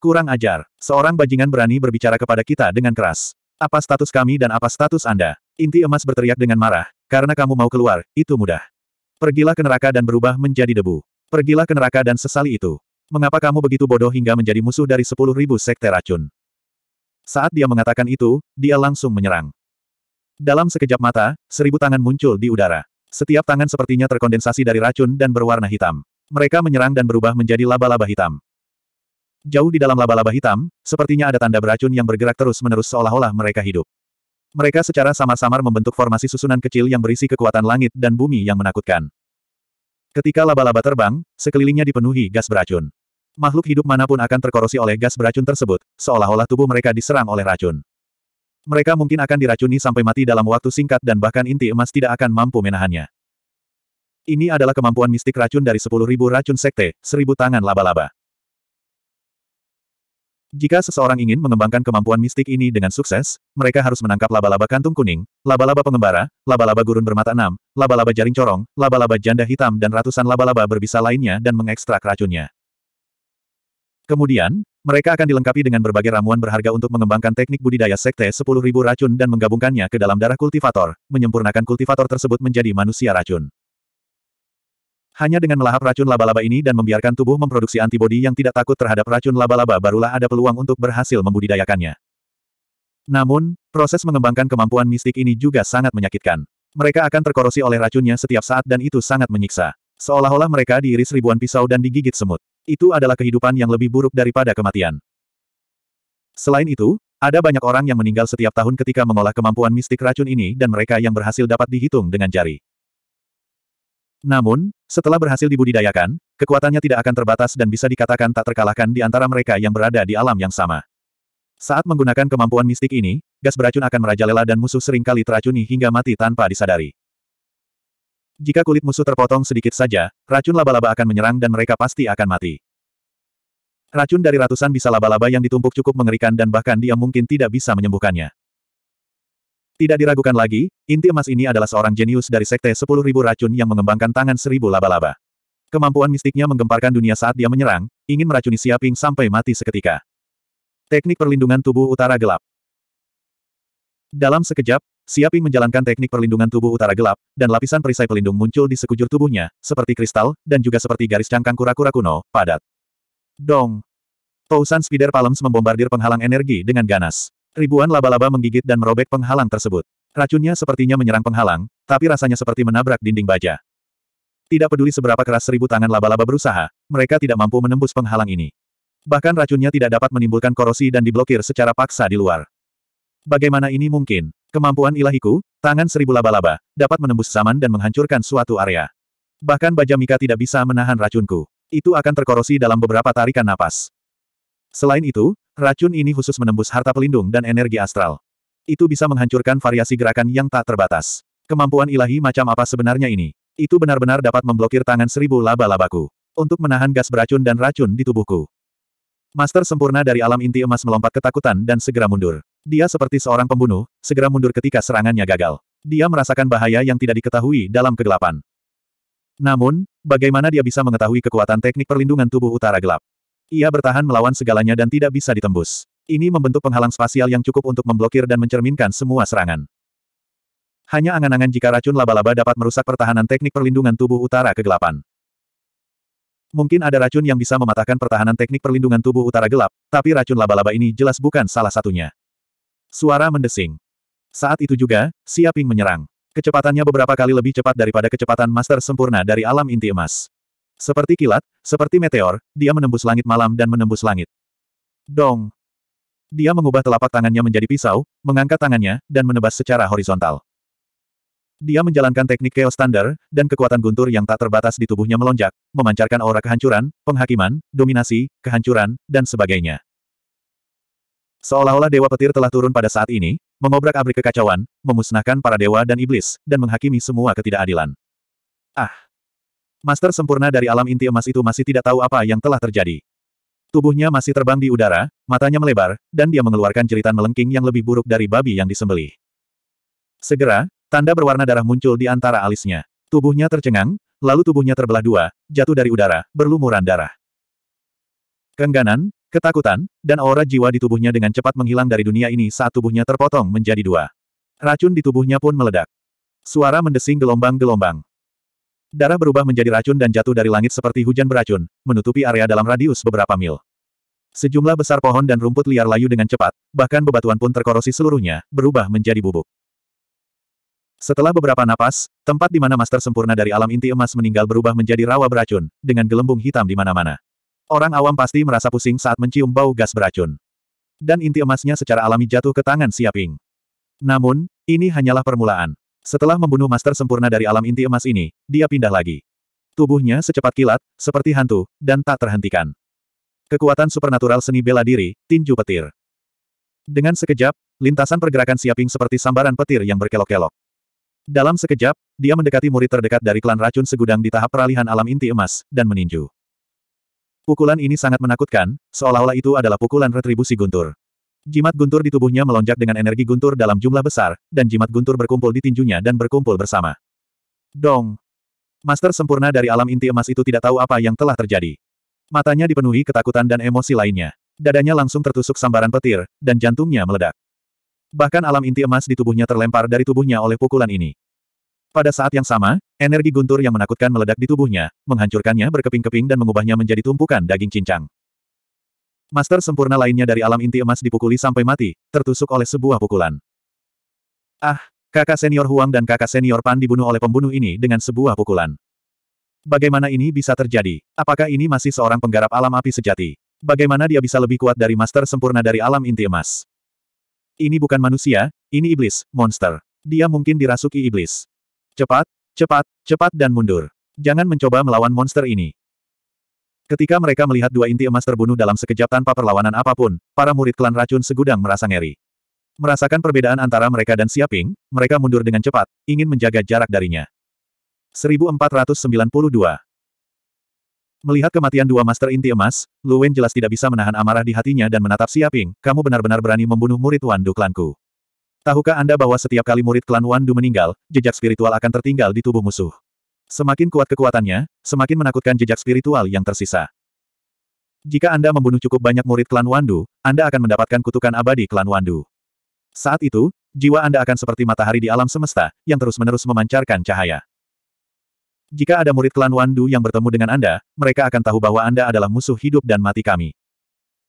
Kurang ajar. Seorang bajingan berani berbicara kepada kita dengan keras. Apa status kami dan apa status Anda? Inti emas berteriak dengan marah. Karena kamu mau keluar, itu mudah. Pergilah ke neraka dan berubah menjadi debu. Pergilah ke neraka dan sesali itu. Mengapa kamu begitu bodoh hingga menjadi musuh dari sepuluh ribu sekte racun? Saat dia mengatakan itu, dia langsung menyerang. Dalam sekejap mata, seribu tangan muncul di udara. Setiap tangan sepertinya terkondensasi dari racun dan berwarna hitam. Mereka menyerang dan berubah menjadi laba-laba hitam. Jauh di dalam laba-laba hitam, sepertinya ada tanda beracun yang bergerak terus-menerus seolah-olah mereka hidup. Mereka secara samar-samar membentuk formasi susunan kecil yang berisi kekuatan langit dan bumi yang menakutkan. Ketika laba-laba terbang, sekelilingnya dipenuhi gas beracun. Makhluk hidup manapun akan terkorosi oleh gas beracun tersebut, seolah-olah tubuh mereka diserang oleh racun. Mereka mungkin akan diracuni sampai mati dalam waktu singkat dan bahkan inti emas tidak akan mampu menahannya. Ini adalah kemampuan mistik racun dari 10.000 racun sekte, seribu tangan laba-laba. Jika seseorang ingin mengembangkan kemampuan mistik ini dengan sukses, mereka harus menangkap laba-laba kantung kuning, laba-laba pengembara, laba-laba gurun bermata enam, laba-laba jaring corong, laba-laba janda hitam dan ratusan laba-laba berbisa lainnya dan mengekstrak racunnya. Kemudian, mereka akan dilengkapi dengan berbagai ramuan berharga untuk mengembangkan teknik budidaya sekte 10.000 racun dan menggabungkannya ke dalam darah kultivator, menyempurnakan kultivator tersebut menjadi manusia racun. Hanya dengan melahap racun laba-laba ini dan membiarkan tubuh memproduksi antibodi yang tidak takut terhadap racun laba-laba barulah ada peluang untuk berhasil membudidayakannya. Namun, proses mengembangkan kemampuan mistik ini juga sangat menyakitkan. Mereka akan terkorosi oleh racunnya setiap saat dan itu sangat menyiksa. Seolah-olah mereka diiris ribuan pisau dan digigit semut. Itu adalah kehidupan yang lebih buruk daripada kematian. Selain itu, ada banyak orang yang meninggal setiap tahun ketika mengolah kemampuan mistik racun ini dan mereka yang berhasil dapat dihitung dengan jari. Namun, setelah berhasil dibudidayakan, kekuatannya tidak akan terbatas dan bisa dikatakan tak terkalahkan di antara mereka yang berada di alam yang sama. Saat menggunakan kemampuan mistik ini, gas beracun akan merajalela dan musuh seringkali teracuni hingga mati tanpa disadari. Jika kulit musuh terpotong sedikit saja, racun laba-laba akan menyerang dan mereka pasti akan mati. Racun dari ratusan bisa laba-laba yang ditumpuk cukup mengerikan dan bahkan dia mungkin tidak bisa menyembuhkannya. Tidak diragukan lagi, inti emas ini adalah seorang jenius dari sekte Sepuluh Ribu racun yang mengembangkan tangan seribu laba-laba. Kemampuan mistiknya menggemparkan dunia saat dia menyerang, ingin meracuni Siaping sampai mati seketika. Teknik perlindungan tubuh utara gelap. Dalam sekejap, Siaping menjalankan teknik perlindungan tubuh utara gelap, dan lapisan perisai pelindung muncul di sekujur tubuhnya, seperti kristal, dan juga seperti garis cangkang kura-kura kuno, padat. Dong! Tousan Spider Palms membombardir penghalang energi dengan ganas. Ribuan laba-laba menggigit dan merobek penghalang tersebut. Racunnya sepertinya menyerang penghalang, tapi rasanya seperti menabrak dinding baja. Tidak peduli seberapa keras seribu tangan laba-laba berusaha, mereka tidak mampu menembus penghalang ini. Bahkan racunnya tidak dapat menimbulkan korosi dan diblokir secara paksa di luar. Bagaimana ini mungkin? Kemampuan ilahiku, tangan seribu laba-laba, dapat menembus zaman dan menghancurkan suatu area. Bahkan baja mika tidak bisa menahan racunku. Itu akan terkorosi dalam beberapa tarikan napas. Selain itu, racun ini khusus menembus harta pelindung dan energi astral. Itu bisa menghancurkan variasi gerakan yang tak terbatas. Kemampuan ilahi macam apa sebenarnya ini? Itu benar-benar dapat memblokir tangan seribu laba-labaku. Untuk menahan gas beracun dan racun di tubuhku. Master sempurna dari alam inti emas melompat ketakutan dan segera mundur. Dia seperti seorang pembunuh, segera mundur ketika serangannya gagal. Dia merasakan bahaya yang tidak diketahui dalam kegelapan. Namun, bagaimana dia bisa mengetahui kekuatan teknik perlindungan tubuh utara gelap? Ia bertahan melawan segalanya dan tidak bisa ditembus. Ini membentuk penghalang spasial yang cukup untuk memblokir dan mencerminkan semua serangan. Hanya angan-angan jika racun laba-laba dapat merusak pertahanan teknik perlindungan tubuh utara kegelapan. Mungkin ada racun yang bisa mematahkan pertahanan teknik perlindungan tubuh utara gelap, tapi racun laba-laba ini jelas bukan salah satunya. Suara mendesing. Saat itu juga, Siaping menyerang. Kecepatannya beberapa kali lebih cepat daripada kecepatan master sempurna dari alam inti emas. Seperti kilat, seperti meteor, dia menembus langit malam dan menembus langit. Dong! Dia mengubah telapak tangannya menjadi pisau, mengangkat tangannya, dan menebas secara horizontal. Dia menjalankan teknik chaos standar, dan kekuatan guntur yang tak terbatas di tubuhnya melonjak, memancarkan aura kehancuran, penghakiman, dominasi, kehancuran, dan sebagainya. Seolah-olah Dewa Petir telah turun pada saat ini, mengobrak-abrik kekacauan, memusnahkan para dewa dan iblis, dan menghakimi semua ketidakadilan. Ah! Master sempurna dari alam inti emas itu masih tidak tahu apa yang telah terjadi. Tubuhnya masih terbang di udara, matanya melebar, dan dia mengeluarkan jeritan melengking yang lebih buruk dari babi yang disembelih. Segera, tanda berwarna darah muncul di antara alisnya. Tubuhnya tercengang, lalu tubuhnya terbelah dua, jatuh dari udara, berlumuran darah. Kengganan, ketakutan, dan aura jiwa di tubuhnya dengan cepat menghilang dari dunia ini saat tubuhnya terpotong menjadi dua. Racun di tubuhnya pun meledak. Suara mendesing gelombang-gelombang. Darah berubah menjadi racun dan jatuh dari langit seperti hujan beracun, menutupi area dalam radius beberapa mil. Sejumlah besar pohon dan rumput liar layu dengan cepat, bahkan bebatuan pun terkorosi seluruhnya, berubah menjadi bubuk. Setelah beberapa napas, tempat di mana master sempurna dari alam inti emas meninggal berubah menjadi rawa beracun, dengan gelembung hitam di mana-mana. Orang awam pasti merasa pusing saat mencium bau gas beracun. Dan inti emasnya secara alami jatuh ke tangan Siaping. Namun, ini hanyalah permulaan. Setelah membunuh master sempurna dari alam inti emas ini, dia pindah lagi. Tubuhnya secepat kilat, seperti hantu, dan tak terhentikan. Kekuatan supernatural seni bela diri, tinju petir. Dengan sekejap, lintasan pergerakan siaping seperti sambaran petir yang berkelok-kelok. Dalam sekejap, dia mendekati murid terdekat dari klan racun segudang di tahap peralihan alam inti emas, dan meninju. Pukulan ini sangat menakutkan, seolah-olah itu adalah pukulan retribusi guntur. Jimat guntur di tubuhnya melonjak dengan energi guntur dalam jumlah besar, dan jimat guntur berkumpul di tinjunya dan berkumpul bersama. Dong! Master sempurna dari alam inti emas itu tidak tahu apa yang telah terjadi. Matanya dipenuhi ketakutan dan emosi lainnya. Dadanya langsung tertusuk sambaran petir, dan jantungnya meledak. Bahkan alam inti emas di tubuhnya terlempar dari tubuhnya oleh pukulan ini. Pada saat yang sama, energi guntur yang menakutkan meledak di tubuhnya, menghancurkannya berkeping-keping dan mengubahnya menjadi tumpukan daging cincang. Master sempurna lainnya dari alam inti emas dipukuli sampai mati, tertusuk oleh sebuah pukulan. Ah, kakak senior Huang dan kakak senior Pan dibunuh oleh pembunuh ini dengan sebuah pukulan. Bagaimana ini bisa terjadi? Apakah ini masih seorang penggarap alam api sejati? Bagaimana dia bisa lebih kuat dari master sempurna dari alam inti emas? Ini bukan manusia, ini iblis, monster. Dia mungkin dirasuki iblis. Cepat, cepat, cepat dan mundur. Jangan mencoba melawan monster ini. Ketika mereka melihat dua inti emas terbunuh dalam sekejap tanpa perlawanan apapun, para murid klan racun segudang merasa ngeri. Merasakan perbedaan antara mereka dan Siaping, mereka mundur dengan cepat, ingin menjaga jarak darinya. 1492 Melihat kematian dua master inti emas, Lu Wen jelas tidak bisa menahan amarah di hatinya dan menatap Siaping, kamu benar-benar berani membunuh murid Wandu klanku. Tahukah Anda bahwa setiap kali murid klan Wandu meninggal, jejak spiritual akan tertinggal di tubuh musuh? Semakin kuat kekuatannya, semakin menakutkan jejak spiritual yang tersisa. Jika Anda membunuh cukup banyak murid klan Wandu, Anda akan mendapatkan kutukan abadi klan Wandu. Saat itu, jiwa Anda akan seperti matahari di alam semesta, yang terus-menerus memancarkan cahaya. Jika ada murid klan Wandu yang bertemu dengan Anda, mereka akan tahu bahwa Anda adalah musuh hidup dan mati kami.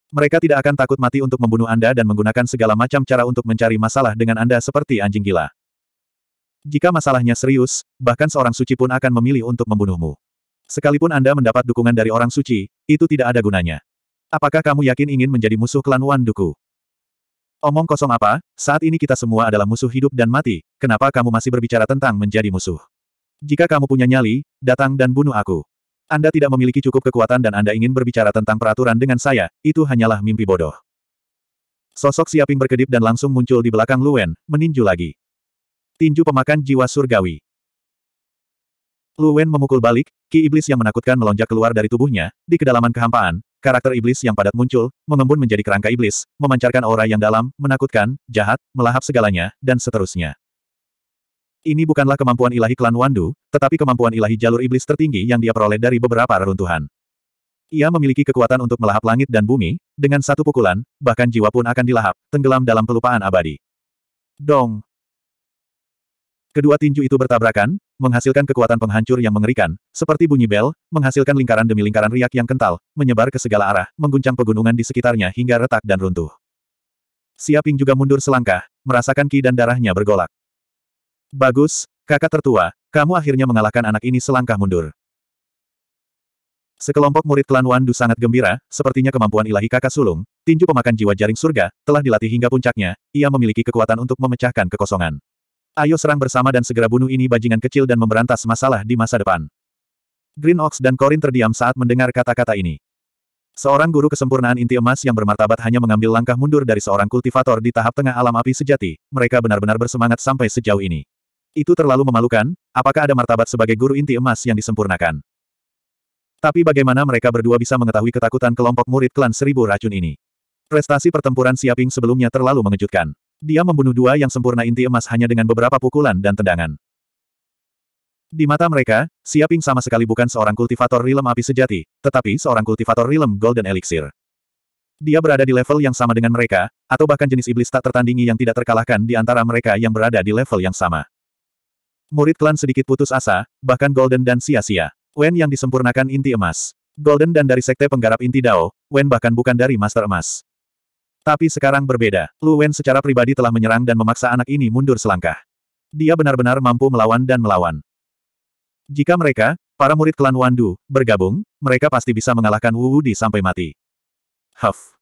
Mereka tidak akan takut mati untuk membunuh Anda dan menggunakan segala macam cara untuk mencari masalah dengan Anda seperti anjing gila. Jika masalahnya serius, bahkan seorang suci pun akan memilih untuk membunuhmu. Sekalipun Anda mendapat dukungan dari orang suci, itu tidak ada gunanya. Apakah kamu yakin ingin menjadi musuh klan Duku? Omong kosong apa, saat ini kita semua adalah musuh hidup dan mati, kenapa kamu masih berbicara tentang menjadi musuh? Jika kamu punya nyali, datang dan bunuh aku. Anda tidak memiliki cukup kekuatan dan Anda ingin berbicara tentang peraturan dengan saya, itu hanyalah mimpi bodoh. Sosok Siaping berkedip dan langsung muncul di belakang Luen, meninju lagi. Tinju pemakan jiwa surgawi. Lu Wen memukul balik, ki iblis yang menakutkan melonjak keluar dari tubuhnya, di kedalaman kehampaan, karakter iblis yang padat muncul, mengembun menjadi kerangka iblis, memancarkan aura yang dalam, menakutkan, jahat, melahap segalanya, dan seterusnya. Ini bukanlah kemampuan ilahi klan Wandu, tetapi kemampuan ilahi jalur iblis tertinggi yang dia peroleh dari beberapa reruntuhan. Ia memiliki kekuatan untuk melahap langit dan bumi, dengan satu pukulan, bahkan jiwa pun akan dilahap, tenggelam dalam pelupaan abadi. Dong! Kedua tinju itu bertabrakan, menghasilkan kekuatan penghancur yang mengerikan, seperti bunyi bel, menghasilkan lingkaran demi lingkaran riak yang kental, menyebar ke segala arah, mengguncang pegunungan di sekitarnya hingga retak dan runtuh. Siaping juga mundur selangkah, merasakan ki dan darahnya bergolak. Bagus, kakak tertua, kamu akhirnya mengalahkan anak ini selangkah mundur. Sekelompok murid klan Wandu sangat gembira, sepertinya kemampuan ilahi kakak sulung, tinju pemakan jiwa jaring surga, telah dilatih hingga puncaknya, ia memiliki kekuatan untuk memecahkan kekosongan. Ayo serang bersama dan segera bunuh ini bajingan kecil dan memberantas masalah di masa depan. Green Ox dan Corin terdiam saat mendengar kata-kata ini. Seorang guru kesempurnaan inti emas yang bermartabat hanya mengambil langkah mundur dari seorang kultivator di tahap tengah alam api sejati, mereka benar-benar bersemangat sampai sejauh ini. Itu terlalu memalukan, apakah ada martabat sebagai guru inti emas yang disempurnakan? Tapi bagaimana mereka berdua bisa mengetahui ketakutan kelompok murid klan seribu racun ini? Prestasi pertempuran Siaping sebelumnya terlalu mengejutkan. Dia membunuh dua yang sempurna inti emas hanya dengan beberapa pukulan dan tendangan. Di mata mereka, Siaping sama sekali bukan seorang kultivator rilem api sejati, tetapi seorang kultivator rilem golden elixir. Dia berada di level yang sama dengan mereka, atau bahkan jenis iblis tak tertandingi yang tidak terkalahkan di antara mereka yang berada di level yang sama. Murid klan sedikit putus asa, bahkan Golden dan sia-sia. Wen yang disempurnakan inti emas. Golden dan dari sekte penggarap inti Dao, Wen bahkan bukan dari Master Emas. Tapi sekarang berbeda, Lu Wen secara pribadi telah menyerang dan memaksa anak ini mundur selangkah. Dia benar-benar mampu melawan dan melawan. Jika mereka, para murid klan Wandu, bergabung, mereka pasti bisa mengalahkan Wu di sampai mati. Huff.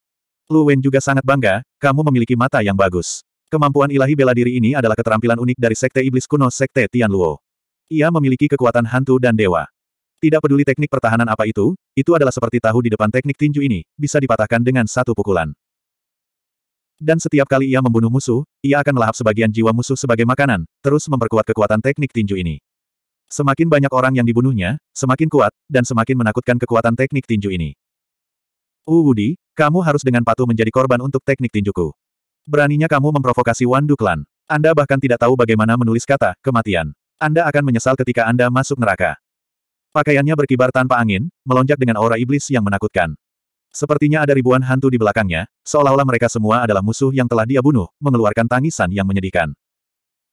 Lu Wen juga sangat bangga, kamu memiliki mata yang bagus. Kemampuan ilahi bela diri ini adalah keterampilan unik dari Sekte Iblis Kuno Sekte Tian Luo. Ia memiliki kekuatan hantu dan dewa. Tidak peduli teknik pertahanan apa itu, itu adalah seperti tahu di depan teknik tinju ini, bisa dipatahkan dengan satu pukulan. Dan setiap kali ia membunuh musuh, ia akan melahap sebagian jiwa musuh sebagai makanan, terus memperkuat kekuatan teknik tinju ini. Semakin banyak orang yang dibunuhnya, semakin kuat, dan semakin menakutkan kekuatan teknik tinju ini. Uwudi, kamu harus dengan patuh menjadi korban untuk teknik tinjuku. Beraninya kamu memprovokasi Wandu Klan. Anda bahkan tidak tahu bagaimana menulis kata, kematian. Anda akan menyesal ketika Anda masuk neraka. Pakaiannya berkibar tanpa angin, melonjak dengan aura iblis yang menakutkan. Sepertinya ada ribuan hantu di belakangnya, seolah-olah mereka semua adalah musuh yang telah dia bunuh, mengeluarkan tangisan yang menyedihkan.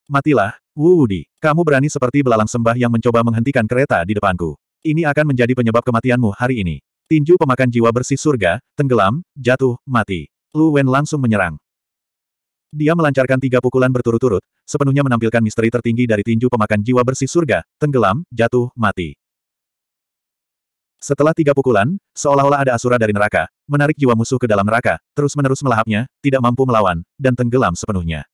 Matilah, Wu Wudi, kamu berani seperti belalang sembah yang mencoba menghentikan kereta di depanku. Ini akan menjadi penyebab kematianmu hari ini. Tinju pemakan jiwa bersih surga, tenggelam, jatuh, mati. Lu Wen langsung menyerang. Dia melancarkan tiga pukulan berturut-turut, sepenuhnya menampilkan misteri tertinggi dari tinju pemakan jiwa bersih surga, tenggelam, jatuh, mati. Setelah tiga pukulan, seolah-olah ada asura dari neraka, menarik jiwa musuh ke dalam neraka, terus-menerus melahapnya, tidak mampu melawan, dan tenggelam sepenuhnya.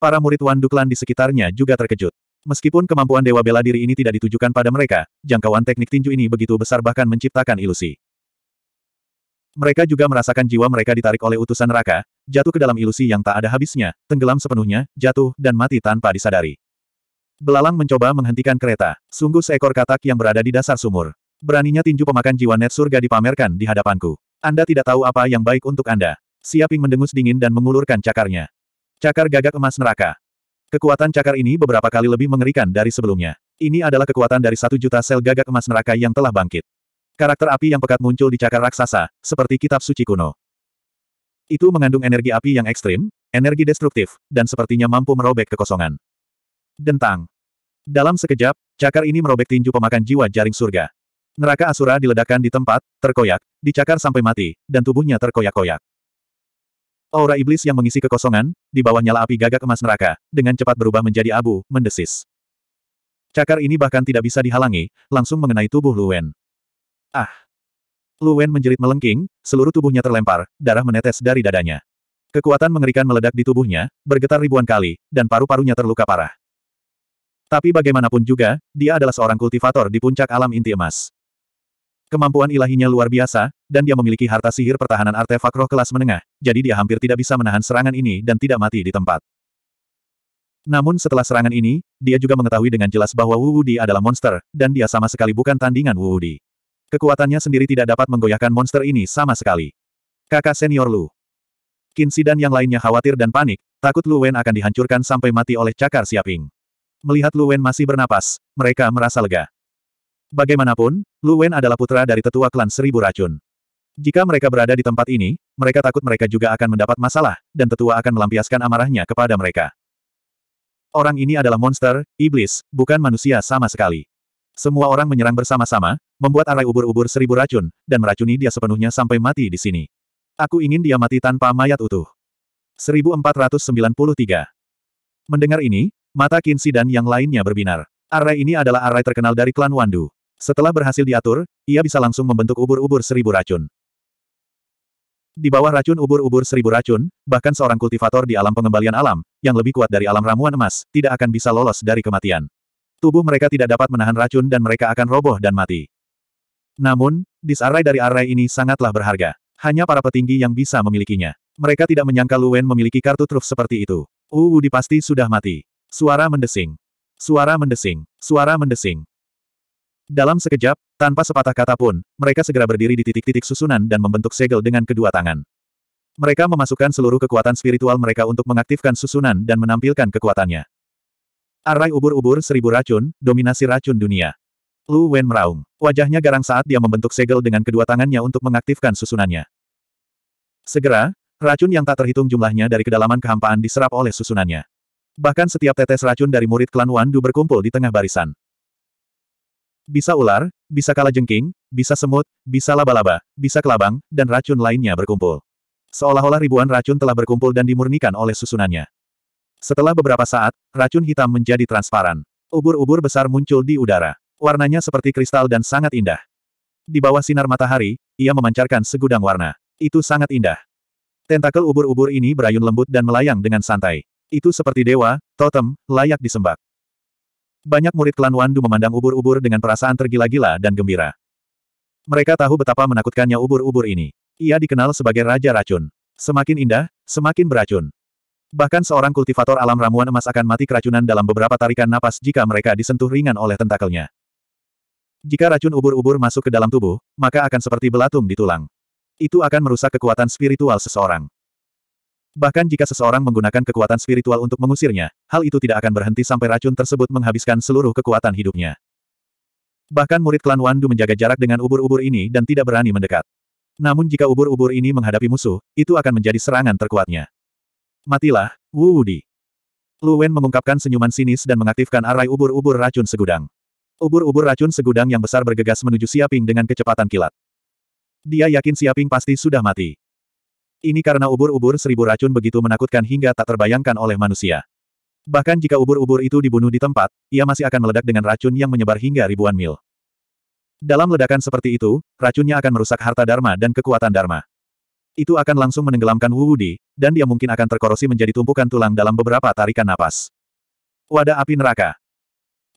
Para murid Wan Duklan di sekitarnya juga terkejut. Meskipun kemampuan Dewa Bela Diri ini tidak ditujukan pada mereka, jangkauan teknik tinju ini begitu besar bahkan menciptakan ilusi. Mereka juga merasakan jiwa mereka ditarik oleh utusan neraka, jatuh ke dalam ilusi yang tak ada habisnya, tenggelam sepenuhnya, jatuh, dan mati tanpa disadari. Belalang mencoba menghentikan kereta. Sungguh seekor katak yang berada di dasar sumur. Beraninya tinju pemakan jiwa net surga dipamerkan di hadapanku. Anda tidak tahu apa yang baik untuk Anda. Siaping mendengus dingin dan mengulurkan cakarnya. Cakar gagak emas neraka. Kekuatan cakar ini beberapa kali lebih mengerikan dari sebelumnya. Ini adalah kekuatan dari satu juta sel gagak emas neraka yang telah bangkit. Karakter api yang pekat muncul di cakar raksasa, seperti kitab suci kuno. Itu mengandung energi api yang ekstrim, energi destruktif, dan sepertinya mampu merobek kekosongan. Dentang. Dalam sekejap, cakar ini merobek tinju pemakan jiwa jaring surga. Neraka Asura diledakkan di tempat, terkoyak, dicakar sampai mati, dan tubuhnya terkoyak-koyak. Aura iblis yang mengisi kekosongan, di bawah nyala api gagak emas neraka, dengan cepat berubah menjadi abu, mendesis. Cakar ini bahkan tidak bisa dihalangi, langsung mengenai tubuh Luwen. Ah! Luwen menjerit melengking, seluruh tubuhnya terlempar, darah menetes dari dadanya. Kekuatan mengerikan meledak di tubuhnya, bergetar ribuan kali, dan paru-parunya terluka parah. Tapi bagaimanapun juga, dia adalah seorang kultivator di puncak alam inti emas. Kemampuan ilahinya luar biasa, dan dia memiliki harta sihir pertahanan artefak roh kelas menengah, jadi dia hampir tidak bisa menahan serangan ini dan tidak mati di tempat. Namun setelah serangan ini, dia juga mengetahui dengan jelas bahwa Wu Wudi adalah monster, dan dia sama sekali bukan tandingan Wu Wudi. Kekuatannya sendiri tidak dapat menggoyahkan monster ini sama sekali. Kakak senior Lu. Kinsidan dan yang lainnya khawatir dan panik, takut Lu Wen akan dihancurkan sampai mati oleh cakar Siaping. Melihat Lu Wen masih bernapas, mereka merasa lega. Bagaimanapun, Lu Wen adalah putra dari tetua klan Seribu Racun. Jika mereka berada di tempat ini, mereka takut mereka juga akan mendapat masalah, dan tetua akan melampiaskan amarahnya kepada mereka. Orang ini adalah monster, iblis, bukan manusia sama sekali. Semua orang menyerang bersama-sama, membuat arai ubur-ubur seribu racun, dan meracuni dia sepenuhnya sampai mati di sini. Aku ingin dia mati tanpa mayat utuh. 1493 Mendengar ini, mata Kinsi dan yang lainnya berbinar. Arai ini adalah arai terkenal dari klan Wandu. Setelah berhasil diatur, ia bisa langsung membentuk ubur-ubur seribu racun. Di bawah racun ubur-ubur seribu racun, bahkan seorang kultivator di alam pengembalian alam, yang lebih kuat dari alam ramuan emas, tidak akan bisa lolos dari kematian. Tubuh mereka tidak dapat menahan racun dan mereka akan roboh dan mati. Namun, disarai dari arai ini sangatlah berharga. Hanya para petinggi yang bisa memilikinya. Mereka tidak menyangka Luen memiliki kartu truf seperti itu. Uu pasti sudah mati. Suara mendesing. Suara mendesing. Suara mendesing. Dalam sekejap, tanpa sepatah kata pun, mereka segera berdiri di titik-titik susunan dan membentuk segel dengan kedua tangan. Mereka memasukkan seluruh kekuatan spiritual mereka untuk mengaktifkan susunan dan menampilkan kekuatannya. Arai ubur-ubur seribu racun, dominasi racun dunia. Lu Wen meraung. Wajahnya garang saat dia membentuk segel dengan kedua tangannya untuk mengaktifkan susunannya. Segera, racun yang tak terhitung jumlahnya dari kedalaman kehampaan diserap oleh susunannya. Bahkan setiap tetes racun dari murid klan Wandu berkumpul di tengah barisan. Bisa ular, bisa kala jengking, bisa semut, bisa laba-laba, bisa kelabang, dan racun lainnya berkumpul. Seolah-olah ribuan racun telah berkumpul dan dimurnikan oleh susunannya. Setelah beberapa saat, racun hitam menjadi transparan. Ubur-ubur besar muncul di udara. Warnanya seperti kristal dan sangat indah. Di bawah sinar matahari, ia memancarkan segudang warna. Itu sangat indah. Tentakel ubur-ubur ini berayun lembut dan melayang dengan santai. Itu seperti dewa, totem, layak disembah. Banyak murid klan Wandu memandang ubur-ubur dengan perasaan tergila-gila dan gembira. Mereka tahu betapa menakutkannya ubur-ubur ini. Ia dikenal sebagai Raja Racun. Semakin indah, semakin beracun. Bahkan seorang kultivator alam ramuan emas akan mati keracunan dalam beberapa tarikan napas jika mereka disentuh ringan oleh tentakelnya. Jika racun ubur-ubur masuk ke dalam tubuh, maka akan seperti belatung di tulang. Itu akan merusak kekuatan spiritual seseorang. Bahkan jika seseorang menggunakan kekuatan spiritual untuk mengusirnya, hal itu tidak akan berhenti sampai racun tersebut menghabiskan seluruh kekuatan hidupnya. Bahkan murid klan Wandu menjaga jarak dengan ubur-ubur ini dan tidak berani mendekat. Namun jika ubur-ubur ini menghadapi musuh, itu akan menjadi serangan terkuatnya. Matilah, Wu Wudi. Lu Wen mengungkapkan senyuman sinis dan mengaktifkan arai ubur-ubur racun segudang. Ubur-ubur racun segudang yang besar bergegas menuju Siaping dengan kecepatan kilat. Dia yakin Siaping pasti sudah mati. Ini karena ubur-ubur seribu racun begitu menakutkan hingga tak terbayangkan oleh manusia. Bahkan jika ubur-ubur itu dibunuh di tempat, ia masih akan meledak dengan racun yang menyebar hingga ribuan mil. Dalam ledakan seperti itu, racunnya akan merusak harta Dharma dan kekuatan Dharma. Itu akan langsung menenggelamkan Wu Wudi, dan dia mungkin akan terkorosi menjadi tumpukan tulang dalam beberapa tarikan napas. Wadah api neraka.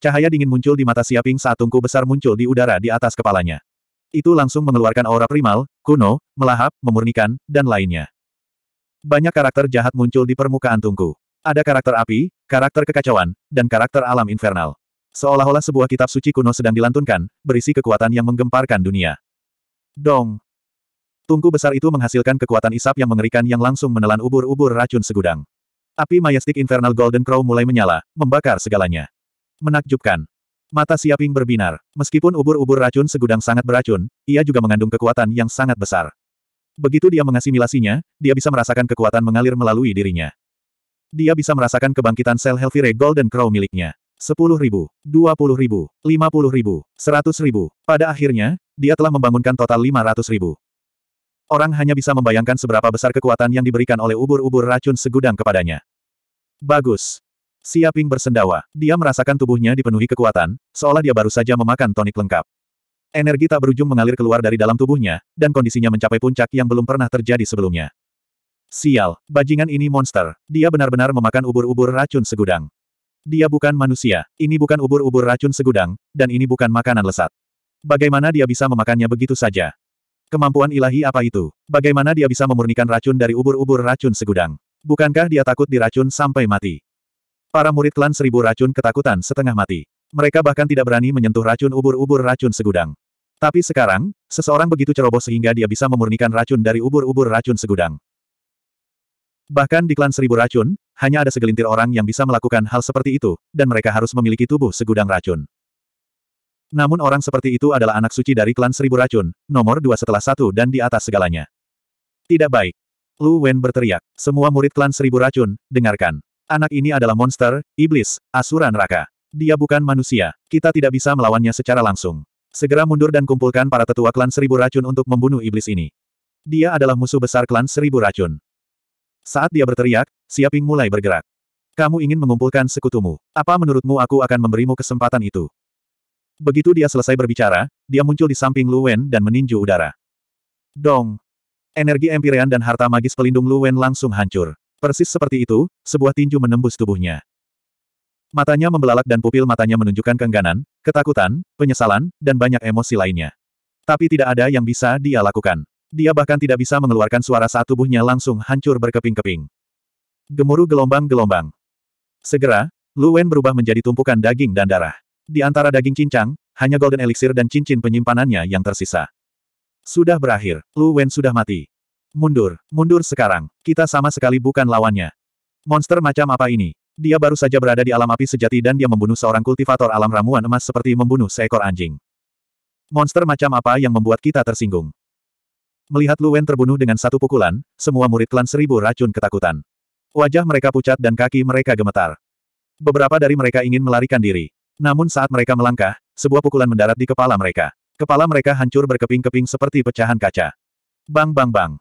Cahaya dingin muncul di mata Siaping saat tungku besar muncul di udara di atas kepalanya. Itu langsung mengeluarkan aura primal, kuno, melahap, memurnikan, dan lainnya. Banyak karakter jahat muncul di permukaan tungku. Ada karakter api, karakter kekacauan, dan karakter alam infernal. Seolah-olah sebuah kitab suci kuno sedang dilantunkan, berisi kekuatan yang menggemparkan dunia. Dong! Tungku besar itu menghasilkan kekuatan isap yang mengerikan yang langsung menelan ubur-ubur racun segudang. Api mayastik Infernal Golden Crow mulai menyala, membakar segalanya. Menakjubkan. Mata Siaping berbinar. Meskipun ubur-ubur racun segudang sangat beracun, ia juga mengandung kekuatan yang sangat besar. Begitu dia mengasimilasinya, dia bisa merasakan kekuatan mengalir melalui dirinya. Dia bisa merasakan kebangkitan sel healthy Ray Golden Crow miliknya. Sepuluh ribu, dua puluh ribu, lima puluh ribu, seratus ribu. Pada akhirnya, dia telah membangunkan total lima ratus ribu. Orang hanya bisa membayangkan seberapa besar kekuatan yang diberikan oleh ubur-ubur racun segudang kepadanya. Bagus. Siaping bersendawa. Dia merasakan tubuhnya dipenuhi kekuatan, seolah dia baru saja memakan tonik lengkap. Energi tak berujung mengalir keluar dari dalam tubuhnya, dan kondisinya mencapai puncak yang belum pernah terjadi sebelumnya. Sial, bajingan ini monster. Dia benar-benar memakan ubur-ubur racun segudang. Dia bukan manusia, ini bukan ubur-ubur racun segudang, dan ini bukan makanan lesat. Bagaimana dia bisa memakannya begitu saja? Kemampuan ilahi apa itu? Bagaimana dia bisa memurnikan racun dari ubur-ubur racun segudang? Bukankah dia takut diracun sampai mati? Para murid klan seribu racun ketakutan setengah mati. Mereka bahkan tidak berani menyentuh racun ubur-ubur racun segudang. Tapi sekarang, seseorang begitu ceroboh sehingga dia bisa memurnikan racun dari ubur-ubur racun segudang. Bahkan di klan seribu racun, hanya ada segelintir orang yang bisa melakukan hal seperti itu, dan mereka harus memiliki tubuh segudang racun. Namun orang seperti itu adalah anak suci dari klan seribu racun, nomor dua setelah satu dan di atas segalanya. Tidak baik. Lu Wen berteriak, semua murid klan seribu racun, dengarkan. Anak ini adalah monster, iblis, asura neraka. Dia bukan manusia. Kita tidak bisa melawannya secara langsung. Segera mundur dan kumpulkan para tetua klan seribu racun untuk membunuh iblis ini. Dia adalah musuh besar klan seribu racun. Saat dia berteriak, Siaping mulai bergerak. Kamu ingin mengumpulkan sekutumu. Apa menurutmu aku akan memberimu kesempatan itu? Begitu dia selesai berbicara, dia muncul di samping Luwen dan meninju udara. Dong! Energi empirean dan harta magis pelindung Luwen langsung hancur. Persis seperti itu, sebuah tinju menembus tubuhnya. Matanya membelalak dan pupil matanya menunjukkan kengganan, ketakutan, penyesalan, dan banyak emosi lainnya. Tapi tidak ada yang bisa dia lakukan. Dia bahkan tidak bisa mengeluarkan suara saat tubuhnya langsung hancur berkeping-keping. Gemuruh gelombang-gelombang. Segera, Lu Wen berubah menjadi tumpukan daging dan darah. Di antara daging cincang, hanya golden elixir dan cincin penyimpanannya yang tersisa. Sudah berakhir, Lu Wen sudah mati. Mundur, mundur sekarang. Kita sama sekali bukan lawannya. Monster macam apa ini? Dia baru saja berada di alam api sejati dan dia membunuh seorang kultivator alam ramuan emas seperti membunuh seekor anjing. Monster macam apa yang membuat kita tersinggung? Melihat Luwen terbunuh dengan satu pukulan, semua murid klan seribu racun ketakutan. Wajah mereka pucat dan kaki mereka gemetar. Beberapa dari mereka ingin melarikan diri. Namun saat mereka melangkah, sebuah pukulan mendarat di kepala mereka. Kepala mereka hancur berkeping-keping seperti pecahan kaca. Bang bang bang.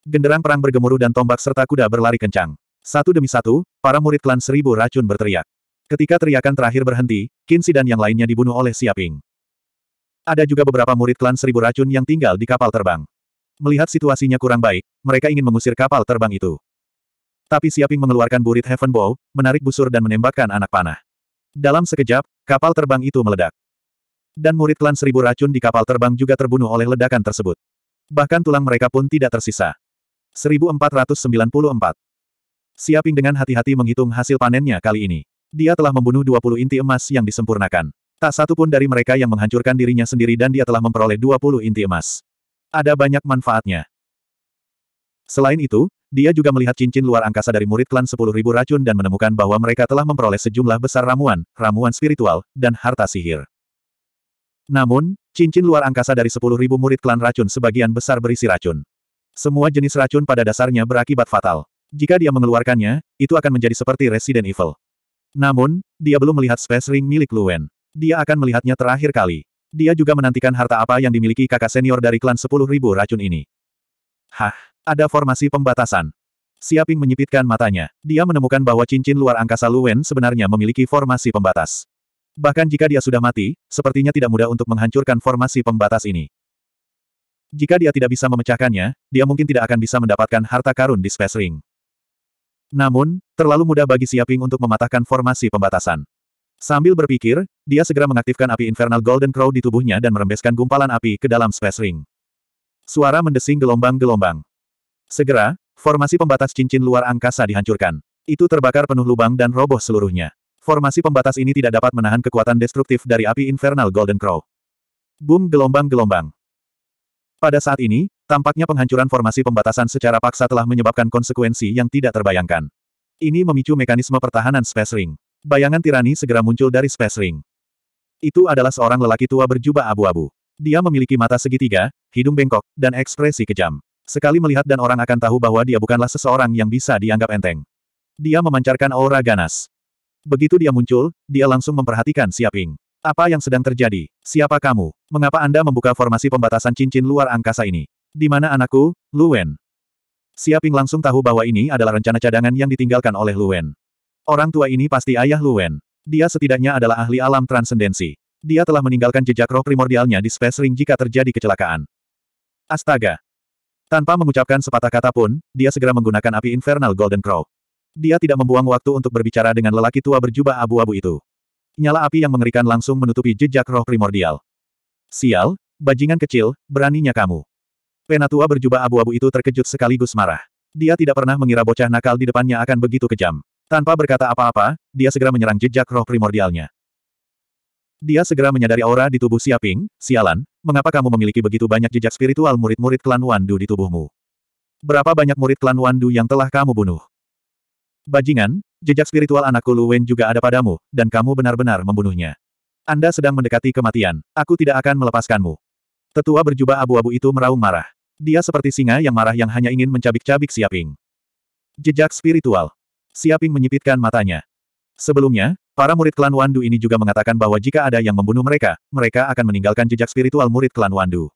Genderang perang bergemuruh dan tombak serta kuda berlari kencang. Satu demi satu, para murid klan seribu racun berteriak. Ketika teriakan terakhir berhenti, Kinsi dan yang lainnya dibunuh oleh Siaping. Ada juga beberapa murid klan seribu racun yang tinggal di kapal terbang. Melihat situasinya kurang baik, mereka ingin mengusir kapal terbang itu. Tapi Siaping mengeluarkan burit Heaven Bow, menarik busur dan menembakkan anak panah. Dalam sekejap, kapal terbang itu meledak. Dan murid klan seribu racun di kapal terbang juga terbunuh oleh ledakan tersebut. Bahkan tulang mereka pun tidak tersisa. 1494. Siaping dengan hati-hati menghitung hasil panennya kali ini. Dia telah membunuh 20 inti emas yang disempurnakan. Tak satu pun dari mereka yang menghancurkan dirinya sendiri dan dia telah memperoleh 20 inti emas. Ada banyak manfaatnya. Selain itu, dia juga melihat cincin luar angkasa dari murid klan 10.000 racun dan menemukan bahwa mereka telah memperoleh sejumlah besar ramuan, ramuan spiritual, dan harta sihir. Namun, cincin luar angkasa dari 10.000 murid klan racun sebagian besar berisi racun. Semua jenis racun pada dasarnya berakibat fatal. Jika dia mengeluarkannya, itu akan menjadi seperti Resident Evil. Namun, dia belum melihat space ring milik Luen. Dia akan melihatnya terakhir kali. Dia juga menantikan harta apa yang dimiliki kakak senior dari klan 10.000 racun ini. Hah, ada formasi pembatasan. Siaping menyipitkan matanya. Dia menemukan bahwa cincin luar angkasa Luen sebenarnya memiliki formasi pembatas. Bahkan jika dia sudah mati, sepertinya tidak mudah untuk menghancurkan formasi pembatas ini. Jika dia tidak bisa memecahkannya, dia mungkin tidak akan bisa mendapatkan harta karun di Space Ring. Namun, terlalu mudah bagi Siaping untuk mematahkan formasi pembatasan. Sambil berpikir, dia segera mengaktifkan api Infernal Golden Crow di tubuhnya dan merembeskan gumpalan api ke dalam Space Ring. Suara mendesing gelombang-gelombang. Segera, formasi pembatas cincin luar angkasa dihancurkan. Itu terbakar penuh lubang dan roboh seluruhnya. Formasi pembatas ini tidak dapat menahan kekuatan destruktif dari api Infernal Golden Crow. Boom gelombang-gelombang. Pada saat ini, tampaknya penghancuran formasi pembatasan secara paksa telah menyebabkan konsekuensi yang tidak terbayangkan. Ini memicu mekanisme pertahanan Space Ring. Bayangan tirani segera muncul dari Space Ring. Itu adalah seorang lelaki tua berjubah abu-abu. Dia memiliki mata segitiga, hidung bengkok, dan ekspresi kejam. Sekali melihat dan orang akan tahu bahwa dia bukanlah seseorang yang bisa dianggap enteng. Dia memancarkan aura ganas. Begitu dia muncul, dia langsung memperhatikan Siaping. Apa yang sedang terjadi? Siapa kamu? Mengapa Anda membuka formasi pembatasan cincin luar angkasa ini? Di mana anakku, Luwen? Siaping langsung tahu bahwa ini adalah rencana cadangan yang ditinggalkan oleh Luwen. Orang tua ini pasti ayah Luwen. Dia setidaknya adalah ahli alam transendensi. Dia telah meninggalkan jejak roh primordialnya di Space Ring jika terjadi kecelakaan. Astaga! Tanpa mengucapkan sepatah kata pun, dia segera menggunakan api infernal Golden Crow. Dia tidak membuang waktu untuk berbicara dengan lelaki tua berjubah abu-abu itu nyala api yang mengerikan langsung menutupi jejak roh primordial. Sial, bajingan kecil, beraninya kamu. Penatua berjubah abu-abu itu terkejut sekaligus marah. Dia tidak pernah mengira bocah nakal di depannya akan begitu kejam. Tanpa berkata apa-apa, dia segera menyerang jejak roh primordialnya. Dia segera menyadari aura di tubuh Siaping, sialan, mengapa kamu memiliki begitu banyak jejak spiritual murid-murid klan Wandu di tubuhmu? Berapa banyak murid klan Wandu yang telah kamu bunuh? Bajingan, jejak spiritual anakku Lu Wen juga ada padamu, dan kamu benar-benar membunuhnya. Anda sedang mendekati kematian, aku tidak akan melepaskanmu. Tetua berjubah abu-abu itu meraung marah. Dia seperti singa yang marah yang hanya ingin mencabik-cabik Siaping. Jejak spiritual. Siaping menyipitkan matanya. Sebelumnya, para murid klan Wandu ini juga mengatakan bahwa jika ada yang membunuh mereka, mereka akan meninggalkan jejak spiritual murid klan Wandu.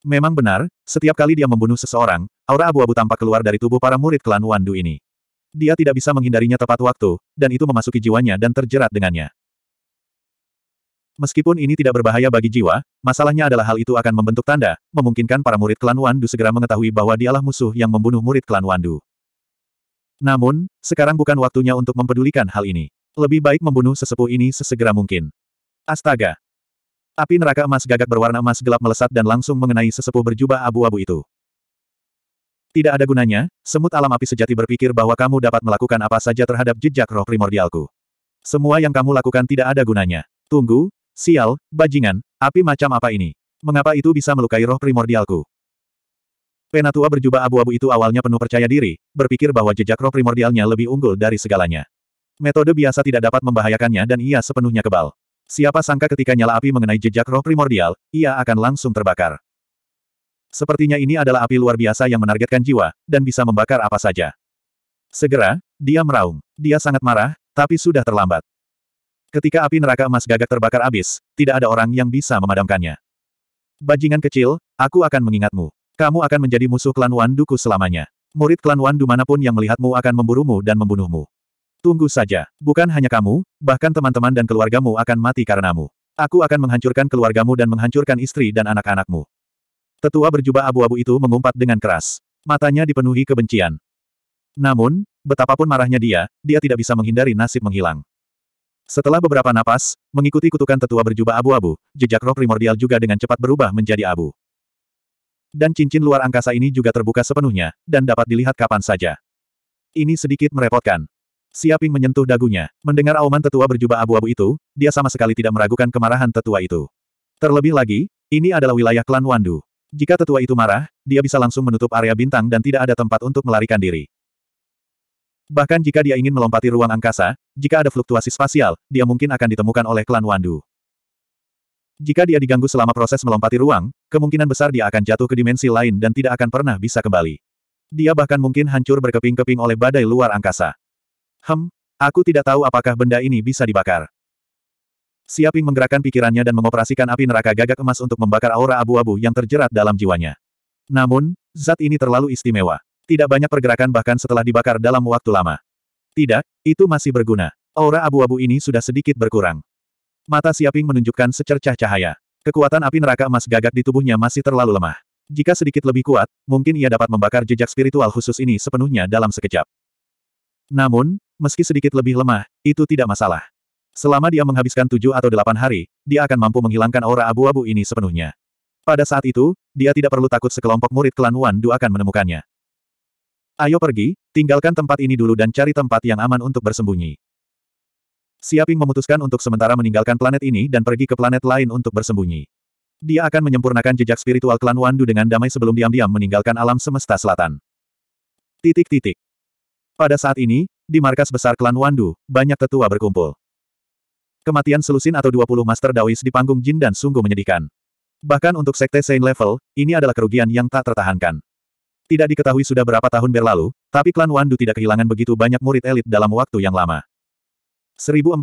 Memang benar, setiap kali dia membunuh seseorang, aura abu-abu tampak keluar dari tubuh para murid klan Wandu ini. Dia tidak bisa menghindarinya tepat waktu, dan itu memasuki jiwanya dan terjerat dengannya. Meskipun ini tidak berbahaya bagi jiwa, masalahnya adalah hal itu akan membentuk tanda, memungkinkan para murid klan Wandu segera mengetahui bahwa dialah musuh yang membunuh murid klan Wandu. Namun, sekarang bukan waktunya untuk mempedulikan hal ini. Lebih baik membunuh sesepuh ini sesegera mungkin. Astaga! Api neraka emas gagak berwarna emas gelap melesat dan langsung mengenai sesepuh berjubah abu-abu itu. Tidak ada gunanya, semut alam api sejati berpikir bahwa kamu dapat melakukan apa saja terhadap jejak roh primordialku. Semua yang kamu lakukan tidak ada gunanya. Tunggu, sial, bajingan, api macam apa ini? Mengapa itu bisa melukai roh primordialku? Penatua berjubah abu-abu itu awalnya penuh percaya diri, berpikir bahwa jejak roh primordialnya lebih unggul dari segalanya. Metode biasa tidak dapat membahayakannya dan ia sepenuhnya kebal. Siapa sangka ketika nyala api mengenai jejak roh primordial, ia akan langsung terbakar. Sepertinya ini adalah api luar biasa yang menargetkan jiwa, dan bisa membakar apa saja. Segera, dia meraung. Dia sangat marah, tapi sudah terlambat. Ketika api neraka emas gagak terbakar habis, tidak ada orang yang bisa memadamkannya. Bajingan kecil, aku akan mengingatmu. Kamu akan menjadi musuh klan Wanduku selamanya. Murid klan Wandu manapun yang melihatmu akan memburumu dan membunuhmu. Tunggu saja, bukan hanya kamu, bahkan teman-teman dan keluargamu akan mati karenamu. Aku akan menghancurkan keluargamu dan menghancurkan istri dan anak-anakmu. Tetua berjubah abu-abu itu mengumpat dengan keras. Matanya dipenuhi kebencian. Namun, betapapun marahnya dia, dia tidak bisa menghindari nasib menghilang. Setelah beberapa napas, mengikuti kutukan tetua berjubah abu-abu, jejak roh primordial juga dengan cepat berubah menjadi abu. Dan cincin luar angkasa ini juga terbuka sepenuhnya, dan dapat dilihat kapan saja. Ini sedikit merepotkan. Siaping menyentuh dagunya. Mendengar auman tetua berjubah abu-abu itu, dia sama sekali tidak meragukan kemarahan tetua itu. Terlebih lagi, ini adalah wilayah klan Wandu. Jika tetua itu marah, dia bisa langsung menutup area bintang dan tidak ada tempat untuk melarikan diri. Bahkan jika dia ingin melompati ruang angkasa, jika ada fluktuasi spasial, dia mungkin akan ditemukan oleh klan Wandu. Jika dia diganggu selama proses melompati ruang, kemungkinan besar dia akan jatuh ke dimensi lain dan tidak akan pernah bisa kembali. Dia bahkan mungkin hancur berkeping-keping oleh badai luar angkasa. Hem, aku tidak tahu apakah benda ini bisa dibakar. Siaping menggerakkan pikirannya dan mengoperasikan api neraka gagak emas untuk membakar aura abu-abu yang terjerat dalam jiwanya. Namun, zat ini terlalu istimewa. Tidak banyak pergerakan bahkan setelah dibakar dalam waktu lama. Tidak, itu masih berguna. Aura abu-abu ini sudah sedikit berkurang. Mata Siaping menunjukkan secercah cahaya. Kekuatan api neraka emas gagak di tubuhnya masih terlalu lemah. Jika sedikit lebih kuat, mungkin ia dapat membakar jejak spiritual khusus ini sepenuhnya dalam sekejap. Namun, meski sedikit lebih lemah, itu tidak masalah. Selama dia menghabiskan tujuh atau delapan hari, dia akan mampu menghilangkan aura abu-abu ini sepenuhnya. Pada saat itu, dia tidak perlu takut sekelompok murid klan Wan Du akan menemukannya. Ayo pergi, tinggalkan tempat ini dulu dan cari tempat yang aman untuk bersembunyi. Siaping memutuskan untuk sementara meninggalkan planet ini dan pergi ke planet lain untuk bersembunyi. Dia akan menyempurnakan jejak spiritual klan Wandu dengan damai sebelum diam-diam meninggalkan alam semesta selatan. Titik-titik. Pada saat ini, di markas besar klan Wandu, banyak tetua berkumpul. Kematian selusin atau 20 Master Daois di panggung Jin dan sungguh menyedihkan. Bahkan untuk Sekte Saint level, ini adalah kerugian yang tak tertahankan. Tidak diketahui sudah berapa tahun berlalu, tapi klan Wandu tidak kehilangan begitu banyak murid elit dalam waktu yang lama. 1495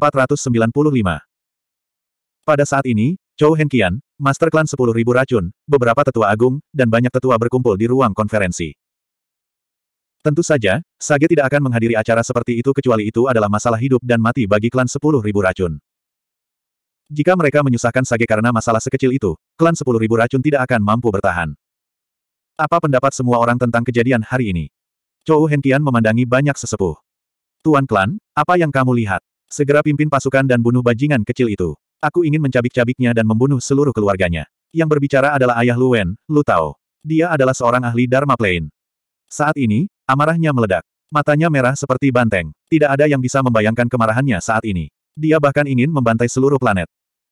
Pada saat ini, Chou Henkian, Master Klan 10.000 racun, beberapa tetua agung, dan banyak tetua berkumpul di ruang konferensi. Tentu saja, Sage tidak akan menghadiri acara seperti itu kecuali itu adalah masalah hidup dan mati bagi klan 10.000 racun. Jika mereka menyusahkan Sage karena masalah sekecil itu, klan sepuluh ribu racun tidak akan mampu bertahan. Apa pendapat semua orang tentang kejadian hari ini? Chou Henkian memandangi banyak sesepuh. Tuan klan, apa yang kamu lihat? Segera pimpin pasukan dan bunuh bajingan kecil itu. Aku ingin mencabik-cabiknya dan membunuh seluruh keluarganya. Yang berbicara adalah ayah Luwen, Lu Tao. Dia adalah seorang ahli Dharma Plain. Saat ini, amarahnya meledak. Matanya merah seperti banteng. Tidak ada yang bisa membayangkan kemarahannya saat ini. Dia bahkan ingin membantai seluruh planet.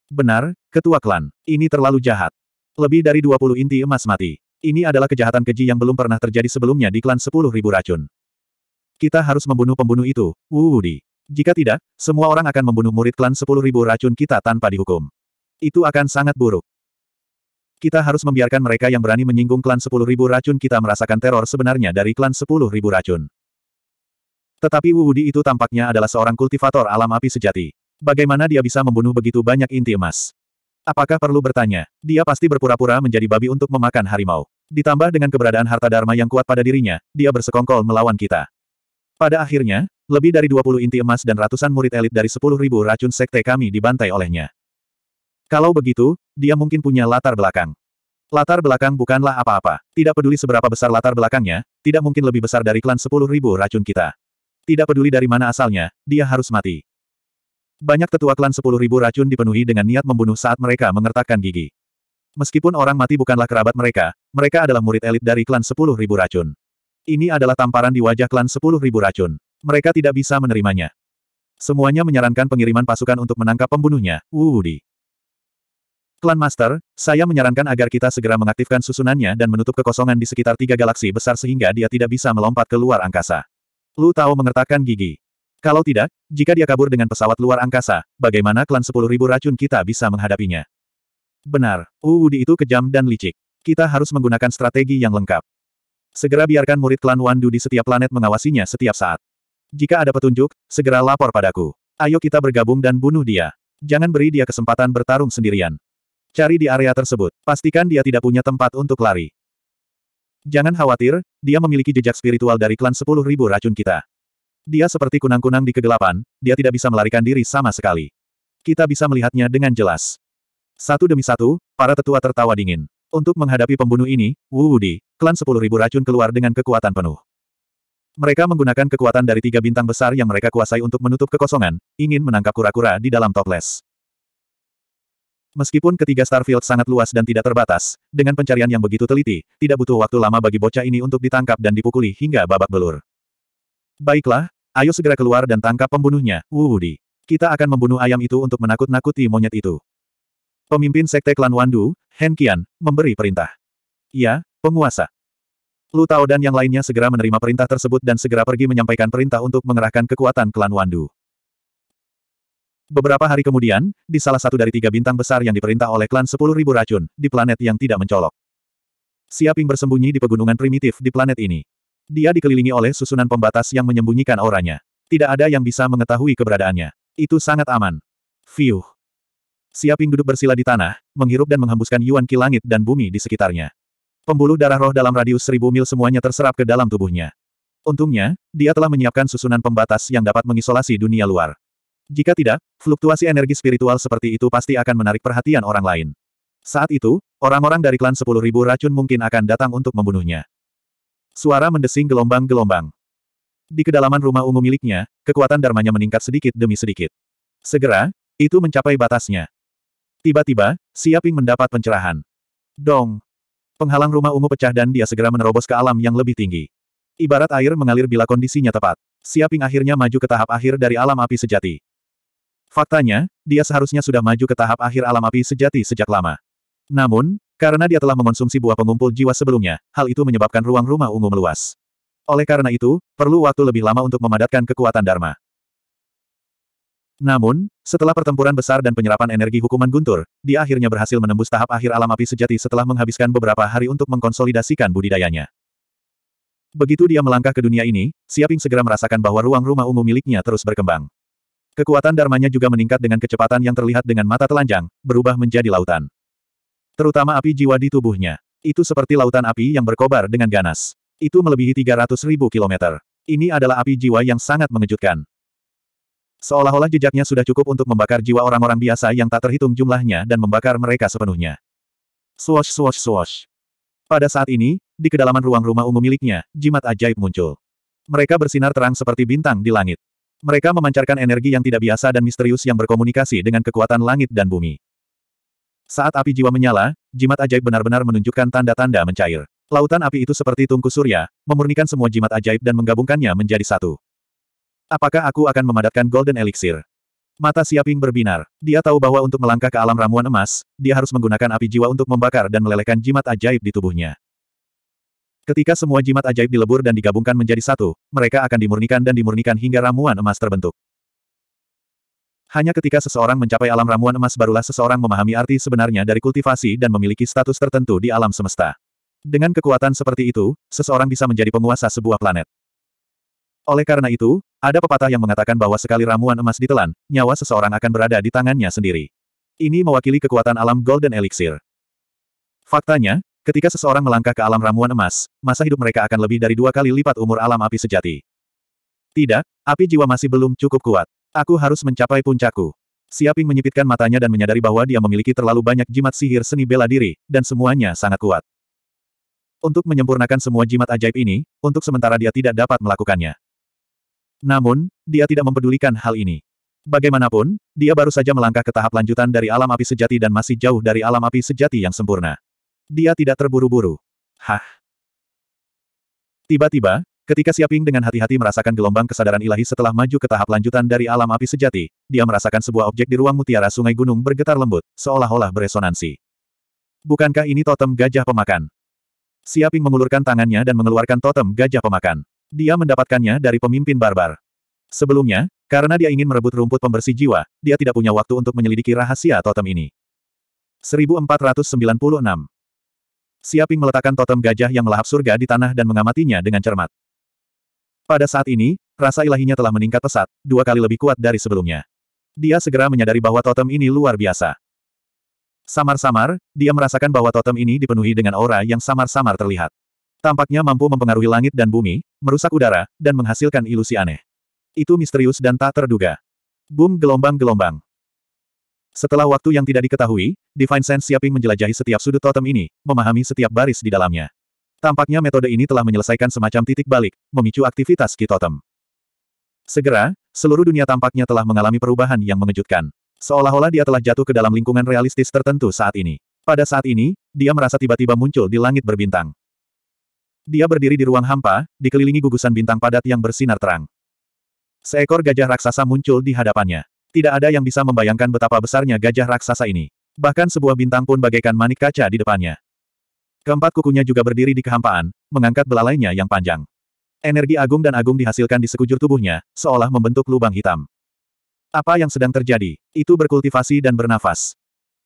Benar, ketua klan. Ini terlalu jahat. Lebih dari 20 inti emas mati. Ini adalah kejahatan keji yang belum pernah terjadi sebelumnya di klan 10.000 racun. Kita harus membunuh pembunuh itu, Wuudi. Jika tidak, semua orang akan membunuh murid klan 10.000 racun kita tanpa dihukum. Itu akan sangat buruk. Kita harus membiarkan mereka yang berani menyinggung klan 10.000 racun kita merasakan teror sebenarnya dari klan 10.000 racun. Tetapi Wuudi itu tampaknya adalah seorang kultivator alam api sejati. Bagaimana dia bisa membunuh begitu banyak inti emas? Apakah perlu bertanya? Dia pasti berpura-pura menjadi babi untuk memakan harimau. Ditambah dengan keberadaan harta dharma yang kuat pada dirinya, dia bersekongkol melawan kita. Pada akhirnya, lebih dari 20 inti emas dan ratusan murid elit dari 10.000 racun sekte kami dibantai olehnya. Kalau begitu, dia mungkin punya latar belakang. Latar belakang bukanlah apa-apa. Tidak peduli seberapa besar latar belakangnya, tidak mungkin lebih besar dari klan 10.000 racun kita. Tidak peduli dari mana asalnya, dia harus mati. Banyak tetua klan sepuluh ribu racun dipenuhi dengan niat membunuh saat mereka mengertakkan gigi. Meskipun orang mati bukanlah kerabat mereka, mereka adalah murid elit dari klan sepuluh ribu racun. Ini adalah tamparan di wajah klan sepuluh ribu racun. Mereka tidak bisa menerimanya. Semuanya menyarankan pengiriman pasukan untuk menangkap pembunuhnya, Wudi. Klan Master, saya menyarankan agar kita segera mengaktifkan susunannya dan menutup kekosongan di sekitar tiga galaksi besar sehingga dia tidak bisa melompat ke luar angkasa. Lu tahu mengertakkan gigi. Kalau tidak, jika dia kabur dengan pesawat luar angkasa, bagaimana klan 10.000 racun kita bisa menghadapinya? Benar, Uudi itu kejam dan licik. Kita harus menggunakan strategi yang lengkap. Segera biarkan murid klan Wandu di setiap planet mengawasinya setiap saat. Jika ada petunjuk, segera lapor padaku. Ayo kita bergabung dan bunuh dia. Jangan beri dia kesempatan bertarung sendirian. Cari di area tersebut, pastikan dia tidak punya tempat untuk lari. Jangan khawatir, dia memiliki jejak spiritual dari klan 10.000 racun kita. Dia seperti kunang-kunang di kegelapan, dia tidak bisa melarikan diri sama sekali. Kita bisa melihatnya dengan jelas. Satu demi satu, para tetua tertawa dingin. Untuk menghadapi pembunuh ini, Wu Wudi, klan sepuluh ribu racun keluar dengan kekuatan penuh. Mereka menggunakan kekuatan dari tiga bintang besar yang mereka kuasai untuk menutup kekosongan, ingin menangkap kura-kura di dalam toples. Meskipun ketiga Starfield sangat luas dan tidak terbatas, dengan pencarian yang begitu teliti, tidak butuh waktu lama bagi bocah ini untuk ditangkap dan dipukuli hingga babak belur. Baiklah, Ayo segera keluar dan tangkap pembunuhnya, Wudi. Kita akan membunuh ayam itu untuk menakut-nakuti monyet itu. Pemimpin sekte klan Wandu, Hen Qian, memberi perintah. Ya, penguasa. Lu Tao dan yang lainnya segera menerima perintah tersebut dan segera pergi menyampaikan perintah untuk mengerahkan kekuatan klan Wandu. Beberapa hari kemudian, di salah satu dari tiga bintang besar yang diperintah oleh klan 10.000 racun, di planet yang tidak mencolok. Siaping bersembunyi di pegunungan primitif di planet ini. Dia dikelilingi oleh susunan pembatas yang menyembunyikan auranya. Tidak ada yang bisa mengetahui keberadaannya. Itu sangat aman. Fiuh. Siaping duduk bersila di tanah, menghirup dan menghembuskan Yuan Qi langit dan bumi di sekitarnya. Pembuluh darah roh dalam radius seribu mil semuanya terserap ke dalam tubuhnya. Untungnya, dia telah menyiapkan susunan pembatas yang dapat mengisolasi dunia luar. Jika tidak, fluktuasi energi spiritual seperti itu pasti akan menarik perhatian orang lain. Saat itu, orang-orang dari klan Sepuluh Ribu racun mungkin akan datang untuk membunuhnya. Suara mendesing gelombang-gelombang. Di kedalaman rumah ungu miliknya, kekuatan darmanya meningkat sedikit demi sedikit. Segera, itu mencapai batasnya. Tiba-tiba, Siaping mendapat pencerahan. Dong! Penghalang rumah ungu pecah dan dia segera menerobos ke alam yang lebih tinggi. Ibarat air mengalir bila kondisinya tepat. Siaping akhirnya maju ke tahap akhir dari alam api sejati. Faktanya, dia seharusnya sudah maju ke tahap akhir alam api sejati sejak lama. Namun, karena dia telah mengonsumsi buah pengumpul jiwa sebelumnya, hal itu menyebabkan ruang rumah ungu meluas. Oleh karena itu, perlu waktu lebih lama untuk memadatkan kekuatan Dharma. Namun, setelah pertempuran besar dan penyerapan energi hukuman guntur, dia akhirnya berhasil menembus tahap akhir alam api sejati setelah menghabiskan beberapa hari untuk mengkonsolidasikan budidayanya. Begitu dia melangkah ke dunia ini, Siaping segera merasakan bahwa ruang rumah ungu miliknya terus berkembang. Kekuatan dharmanya juga meningkat dengan kecepatan yang terlihat dengan mata telanjang, berubah menjadi lautan. Terutama api jiwa di tubuhnya. Itu seperti lautan api yang berkobar dengan ganas. Itu melebihi 300 ribu kilometer. Ini adalah api jiwa yang sangat mengejutkan. Seolah-olah jejaknya sudah cukup untuk membakar jiwa orang-orang biasa yang tak terhitung jumlahnya dan membakar mereka sepenuhnya. Swash swash swash. Pada saat ini, di kedalaman ruang rumah ungu miliknya, jimat ajaib muncul. Mereka bersinar terang seperti bintang di langit. Mereka memancarkan energi yang tidak biasa dan misterius yang berkomunikasi dengan kekuatan langit dan bumi. Saat api jiwa menyala, jimat ajaib benar-benar menunjukkan tanda-tanda mencair. Lautan api itu seperti tungku surya, memurnikan semua jimat ajaib dan menggabungkannya menjadi satu. Apakah aku akan memadatkan Golden Elixir? Mata Siaping berbinar. Dia tahu bahwa untuk melangkah ke alam ramuan emas, dia harus menggunakan api jiwa untuk membakar dan melelehkan jimat ajaib di tubuhnya. Ketika semua jimat ajaib dilebur dan digabungkan menjadi satu, mereka akan dimurnikan dan dimurnikan hingga ramuan emas terbentuk. Hanya ketika seseorang mencapai alam ramuan emas barulah seseorang memahami arti sebenarnya dari kultivasi dan memiliki status tertentu di alam semesta. Dengan kekuatan seperti itu, seseorang bisa menjadi penguasa sebuah planet. Oleh karena itu, ada pepatah yang mengatakan bahwa sekali ramuan emas ditelan, nyawa seseorang akan berada di tangannya sendiri. Ini mewakili kekuatan alam Golden Elixir. Faktanya, ketika seseorang melangkah ke alam ramuan emas, masa hidup mereka akan lebih dari dua kali lipat umur alam api sejati. Tidak, api jiwa masih belum cukup kuat. Aku harus mencapai puncakku. Siaping menyipitkan matanya dan menyadari bahwa dia memiliki terlalu banyak jimat sihir seni bela diri, dan semuanya sangat kuat. Untuk menyempurnakan semua jimat ajaib ini, untuk sementara dia tidak dapat melakukannya. Namun, dia tidak mempedulikan hal ini. Bagaimanapun, dia baru saja melangkah ke tahap lanjutan dari alam api sejati dan masih jauh dari alam api sejati yang sempurna. Dia tidak terburu-buru. Hah? Tiba-tiba, Ketika Siaping dengan hati-hati merasakan gelombang kesadaran ilahi setelah maju ke tahap lanjutan dari alam api sejati, dia merasakan sebuah objek di ruang mutiara sungai gunung bergetar lembut, seolah-olah beresonansi. Bukankah ini totem gajah pemakan? Siaping mengulurkan tangannya dan mengeluarkan totem gajah pemakan. Dia mendapatkannya dari pemimpin barbar. Sebelumnya, karena dia ingin merebut rumput pembersih jiwa, dia tidak punya waktu untuk menyelidiki rahasia totem ini. 1496 Siaping meletakkan totem gajah yang melahap surga di tanah dan mengamatinya dengan cermat. Pada saat ini, rasa ilahinya telah meningkat pesat, dua kali lebih kuat dari sebelumnya. Dia segera menyadari bahwa totem ini luar biasa. Samar-samar, dia merasakan bahwa totem ini dipenuhi dengan aura yang samar-samar terlihat. Tampaknya mampu mempengaruhi langit dan bumi, merusak udara, dan menghasilkan ilusi aneh. Itu misterius dan tak terduga. Boom gelombang-gelombang. Setelah waktu yang tidak diketahui, Divine Sense Siaping menjelajahi setiap sudut totem ini, memahami setiap baris di dalamnya. Tampaknya metode ini telah menyelesaikan semacam titik balik, memicu aktivitas kitotem. Segera, seluruh dunia tampaknya telah mengalami perubahan yang mengejutkan. Seolah-olah dia telah jatuh ke dalam lingkungan realistis tertentu saat ini. Pada saat ini, dia merasa tiba-tiba muncul di langit berbintang. Dia berdiri di ruang hampa, dikelilingi gugusan bintang padat yang bersinar terang. Seekor gajah raksasa muncul di hadapannya. Tidak ada yang bisa membayangkan betapa besarnya gajah raksasa ini. Bahkan sebuah bintang pun bagaikan manik kaca di depannya. Keempat kukunya juga berdiri di kehampaan, mengangkat belalainya yang panjang. Energi agung dan agung dihasilkan di sekujur tubuhnya, seolah membentuk lubang hitam. Apa yang sedang terjadi? Itu berkultivasi dan bernafas.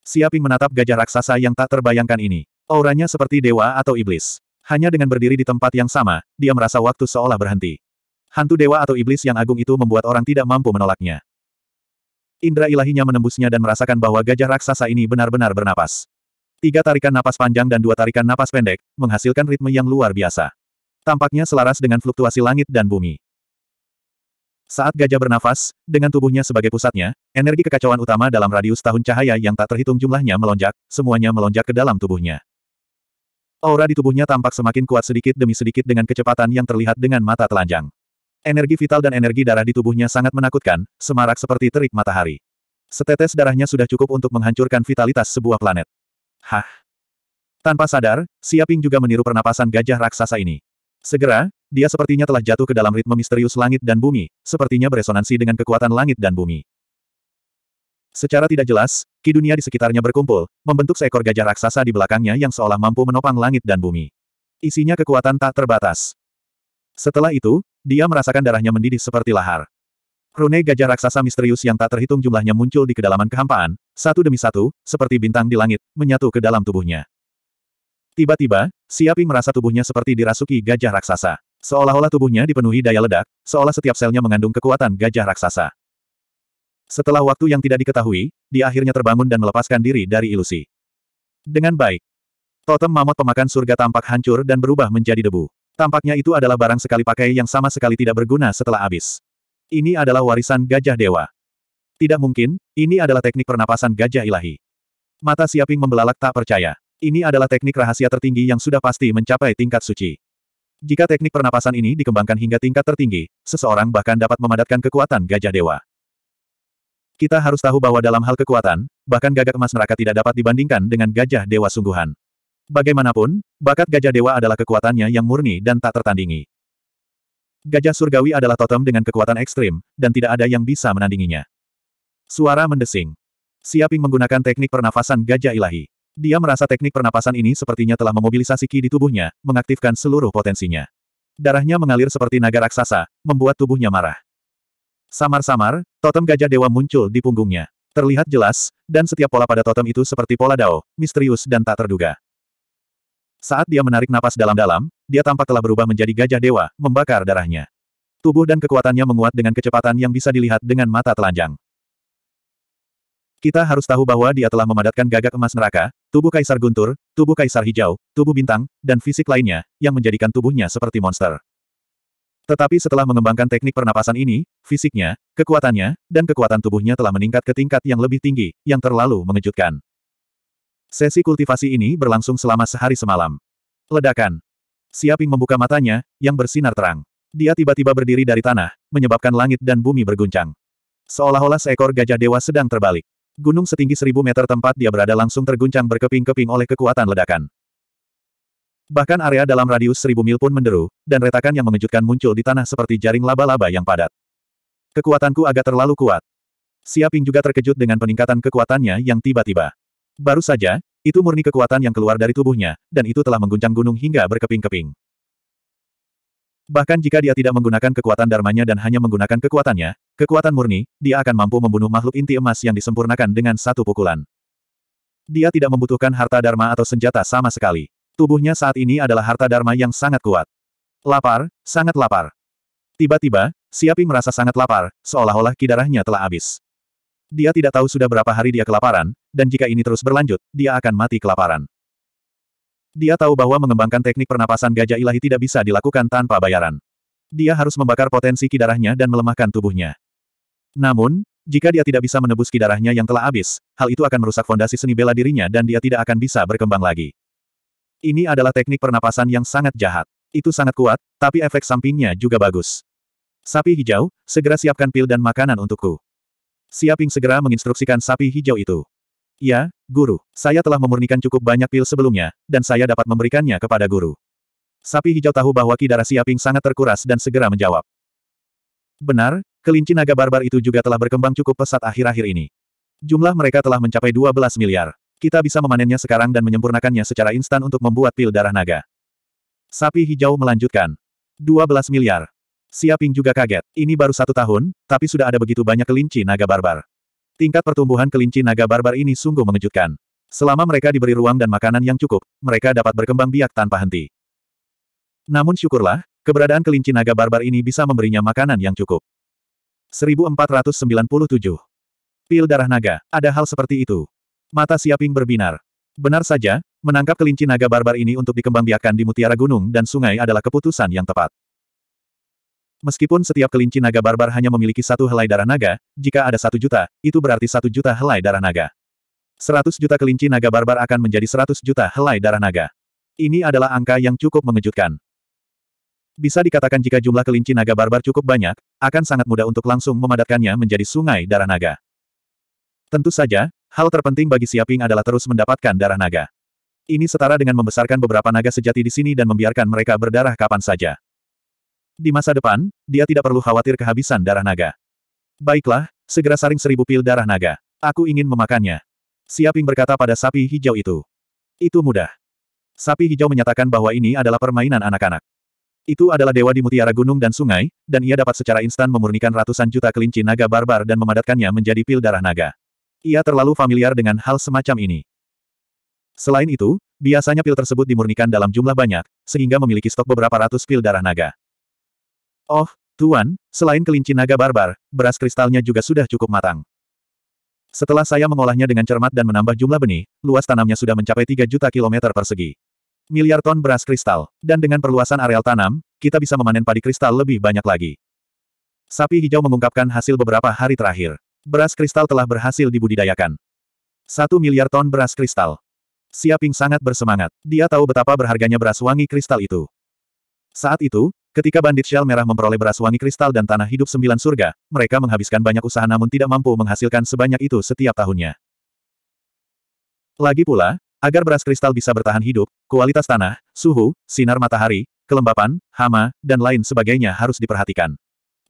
Siaping menatap gajah raksasa yang tak terbayangkan ini. Auranya seperti dewa atau iblis. Hanya dengan berdiri di tempat yang sama, dia merasa waktu seolah berhenti. Hantu dewa atau iblis yang agung itu membuat orang tidak mampu menolaknya. Indra ilahinya menembusnya dan merasakan bahwa gajah raksasa ini benar-benar bernapas. Tiga tarikan napas panjang dan dua tarikan napas pendek, menghasilkan ritme yang luar biasa. Tampaknya selaras dengan fluktuasi langit dan bumi. Saat gajah bernafas, dengan tubuhnya sebagai pusatnya, energi kekacauan utama dalam radius tahun cahaya yang tak terhitung jumlahnya melonjak, semuanya melonjak ke dalam tubuhnya. Aura di tubuhnya tampak semakin kuat sedikit demi sedikit dengan kecepatan yang terlihat dengan mata telanjang. Energi vital dan energi darah di tubuhnya sangat menakutkan, semarak seperti terik matahari. Setetes darahnya sudah cukup untuk menghancurkan vitalitas sebuah planet. Hah? Tanpa sadar, Siaping juga meniru pernapasan gajah raksasa ini. Segera, dia sepertinya telah jatuh ke dalam ritme misterius langit dan bumi, sepertinya beresonansi dengan kekuatan langit dan bumi. Secara tidak jelas, ki dunia di sekitarnya berkumpul, membentuk seekor gajah raksasa di belakangnya yang seolah mampu menopang langit dan bumi. Isinya kekuatan tak terbatas. Setelah itu, dia merasakan darahnya mendidih seperti lahar. Rune gajah raksasa misterius yang tak terhitung jumlahnya muncul di kedalaman kehampaan, satu demi satu, seperti bintang di langit, menyatu ke dalam tubuhnya. Tiba-tiba, Siaping merasa tubuhnya seperti dirasuki gajah raksasa. Seolah-olah tubuhnya dipenuhi daya ledak, seolah setiap selnya mengandung kekuatan gajah raksasa. Setelah waktu yang tidak diketahui, dia akhirnya terbangun dan melepaskan diri dari ilusi. Dengan baik, totem mamot pemakan surga tampak hancur dan berubah menjadi debu. Tampaknya itu adalah barang sekali pakai yang sama sekali tidak berguna setelah habis. Ini adalah warisan gajah dewa. Tidak mungkin, ini adalah teknik pernapasan gajah ilahi. Mata Siaping membelalak tak percaya. Ini adalah teknik rahasia tertinggi yang sudah pasti mencapai tingkat suci. Jika teknik pernapasan ini dikembangkan hingga tingkat tertinggi, seseorang bahkan dapat memadatkan kekuatan gajah dewa. Kita harus tahu bahwa dalam hal kekuatan, bahkan gagak emas neraka tidak dapat dibandingkan dengan gajah dewa sungguhan. Bagaimanapun, bakat gajah dewa adalah kekuatannya yang murni dan tak tertandingi. Gajah surgawi adalah totem dengan kekuatan ekstrim, dan tidak ada yang bisa menandinginya. Suara mendesing. Siaping menggunakan teknik pernafasan gajah ilahi. Dia merasa teknik pernapasan ini sepertinya telah memobilisasi ki di tubuhnya, mengaktifkan seluruh potensinya. Darahnya mengalir seperti naga raksasa, membuat tubuhnya marah. Samar-samar, totem gajah dewa muncul di punggungnya. Terlihat jelas, dan setiap pola pada totem itu seperti pola dao, misterius dan tak terduga. Saat dia menarik napas dalam-dalam, dia tampak telah berubah menjadi gajah dewa, membakar darahnya. Tubuh dan kekuatannya menguat dengan kecepatan yang bisa dilihat dengan mata telanjang. Kita harus tahu bahwa dia telah memadatkan gagak emas neraka, tubuh kaisar guntur, tubuh kaisar hijau, tubuh bintang, dan fisik lainnya, yang menjadikan tubuhnya seperti monster. Tetapi setelah mengembangkan teknik pernapasan ini, fisiknya, kekuatannya, dan kekuatan tubuhnya telah meningkat ke tingkat yang lebih tinggi, yang terlalu mengejutkan. Sesi kultivasi ini berlangsung selama sehari semalam. Ledakan. Siaping membuka matanya, yang bersinar terang. Dia tiba-tiba berdiri dari tanah, menyebabkan langit dan bumi berguncang. Seolah-olah seekor gajah dewa sedang terbalik. Gunung setinggi seribu meter tempat dia berada langsung terguncang berkeping-keping oleh kekuatan ledakan. Bahkan area dalam radius seribu mil pun menderu, dan retakan yang mengejutkan muncul di tanah seperti jaring laba-laba yang padat. Kekuatanku agak terlalu kuat. Siaping juga terkejut dengan peningkatan kekuatannya yang tiba-tiba. Baru saja, itu murni kekuatan yang keluar dari tubuhnya, dan itu telah mengguncang gunung hingga berkeping-keping. Bahkan jika dia tidak menggunakan kekuatan dharmanya dan hanya menggunakan kekuatannya, kekuatan murni, dia akan mampu membunuh makhluk inti emas yang disempurnakan dengan satu pukulan. Dia tidak membutuhkan harta dharma atau senjata sama sekali. Tubuhnya saat ini adalah harta dharma yang sangat kuat. Lapar, sangat lapar. Tiba-tiba, Siaping merasa sangat lapar, seolah-olah ki telah habis. Dia tidak tahu sudah berapa hari dia kelaparan, dan jika ini terus berlanjut, dia akan mati kelaparan. Dia tahu bahwa mengembangkan teknik pernapasan gajah ilahi tidak bisa dilakukan tanpa bayaran. Dia harus membakar potensi kidarahnya dan melemahkan tubuhnya. Namun, jika dia tidak bisa menebus kidarahnya yang telah habis, hal itu akan merusak fondasi seni bela dirinya dan dia tidak akan bisa berkembang lagi. Ini adalah teknik pernapasan yang sangat jahat. Itu sangat kuat, tapi efek sampingnya juga bagus. Sapi hijau, segera siapkan pil dan makanan untukku. Siaping segera menginstruksikan sapi hijau itu. Ya, guru, saya telah memurnikan cukup banyak pil sebelumnya, dan saya dapat memberikannya kepada guru. Sapi hijau tahu bahwa ki Siaping sangat terkuras dan segera menjawab. Benar, kelinci naga barbar itu juga telah berkembang cukup pesat akhir-akhir ini. Jumlah mereka telah mencapai 12 miliar. Kita bisa memanennya sekarang dan menyempurnakannya secara instan untuk membuat pil darah naga. Sapi hijau melanjutkan. 12 miliar. Siaping juga kaget. Ini baru satu tahun, tapi sudah ada begitu banyak kelinci naga barbar. Tingkat pertumbuhan kelinci naga barbar ini sungguh mengejutkan. Selama mereka diberi ruang dan makanan yang cukup, mereka dapat berkembang biak tanpa henti. Namun syukurlah, keberadaan kelinci naga barbar ini bisa memberinya makanan yang cukup. 1497. Pil darah naga, ada hal seperti itu. Mata Siaping berbinar. Benar saja, menangkap kelinci naga barbar ini untuk dikembangbiakkan di mutiara gunung dan sungai adalah keputusan yang tepat. Meskipun setiap kelinci naga barbar hanya memiliki satu helai darah naga, jika ada satu juta, itu berarti satu juta helai darah naga. Seratus juta kelinci naga barbar akan menjadi seratus juta helai darah naga. Ini adalah angka yang cukup mengejutkan. Bisa dikatakan jika jumlah kelinci naga barbar cukup banyak, akan sangat mudah untuk langsung memadatkannya menjadi sungai darah naga. Tentu saja, hal terpenting bagi Siaping adalah terus mendapatkan darah naga. Ini setara dengan membesarkan beberapa naga sejati di sini dan membiarkan mereka berdarah kapan saja. Di masa depan, dia tidak perlu khawatir kehabisan darah naga. Baiklah, segera saring seribu pil darah naga. Aku ingin memakannya. Siaping berkata pada sapi hijau itu. Itu mudah. Sapi hijau menyatakan bahwa ini adalah permainan anak-anak. Itu adalah dewa di mutiara gunung dan sungai, dan ia dapat secara instan memurnikan ratusan juta kelinci naga barbar dan memadatkannya menjadi pil darah naga. Ia terlalu familiar dengan hal semacam ini. Selain itu, biasanya pil tersebut dimurnikan dalam jumlah banyak, sehingga memiliki stok beberapa ratus pil darah naga. Oh, Tuan, selain kelinci naga barbar, beras kristalnya juga sudah cukup matang. Setelah saya mengolahnya dengan cermat dan menambah jumlah benih, luas tanamnya sudah mencapai 3 juta kilometer persegi. Miliar ton beras kristal, dan dengan perluasan areal tanam, kita bisa memanen padi kristal lebih banyak lagi. Sapi hijau mengungkapkan hasil beberapa hari terakhir. Beras kristal telah berhasil dibudidayakan. Satu miliar ton beras kristal. Siaping sangat bersemangat. Dia tahu betapa berharganya beras wangi kristal itu. Saat itu, Ketika bandit shell merah memperoleh beras wangi kristal dan tanah hidup sembilan surga, mereka menghabiskan banyak usaha namun tidak mampu menghasilkan sebanyak itu setiap tahunnya. Lagi pula, agar beras kristal bisa bertahan hidup, kualitas tanah, suhu, sinar matahari, kelembapan, hama, dan lain sebagainya harus diperhatikan.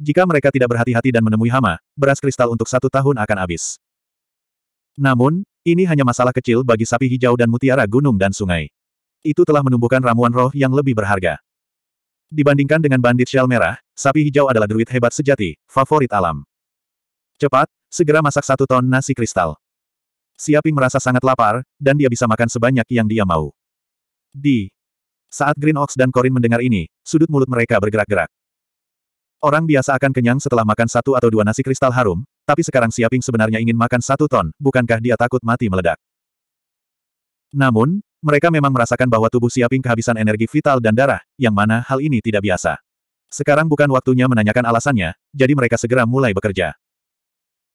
Jika mereka tidak berhati-hati dan menemui hama, beras kristal untuk satu tahun akan habis. Namun, ini hanya masalah kecil bagi sapi hijau dan mutiara gunung dan sungai. Itu telah menumbuhkan ramuan roh yang lebih berharga. Dibandingkan dengan bandit shell merah, sapi hijau adalah druid hebat sejati, favorit alam. Cepat, segera masak satu ton nasi kristal. Siaping merasa sangat lapar, dan dia bisa makan sebanyak yang dia mau. Di saat Green Ox dan Corin mendengar ini, sudut mulut mereka bergerak-gerak. Orang biasa akan kenyang setelah makan satu atau dua nasi kristal harum, tapi sekarang Siaping sebenarnya ingin makan satu ton, bukankah dia takut mati meledak? Namun, mereka memang merasakan bahwa tubuh Siaping kehabisan energi vital dan darah, yang mana hal ini tidak biasa. Sekarang bukan waktunya menanyakan alasannya, jadi mereka segera mulai bekerja.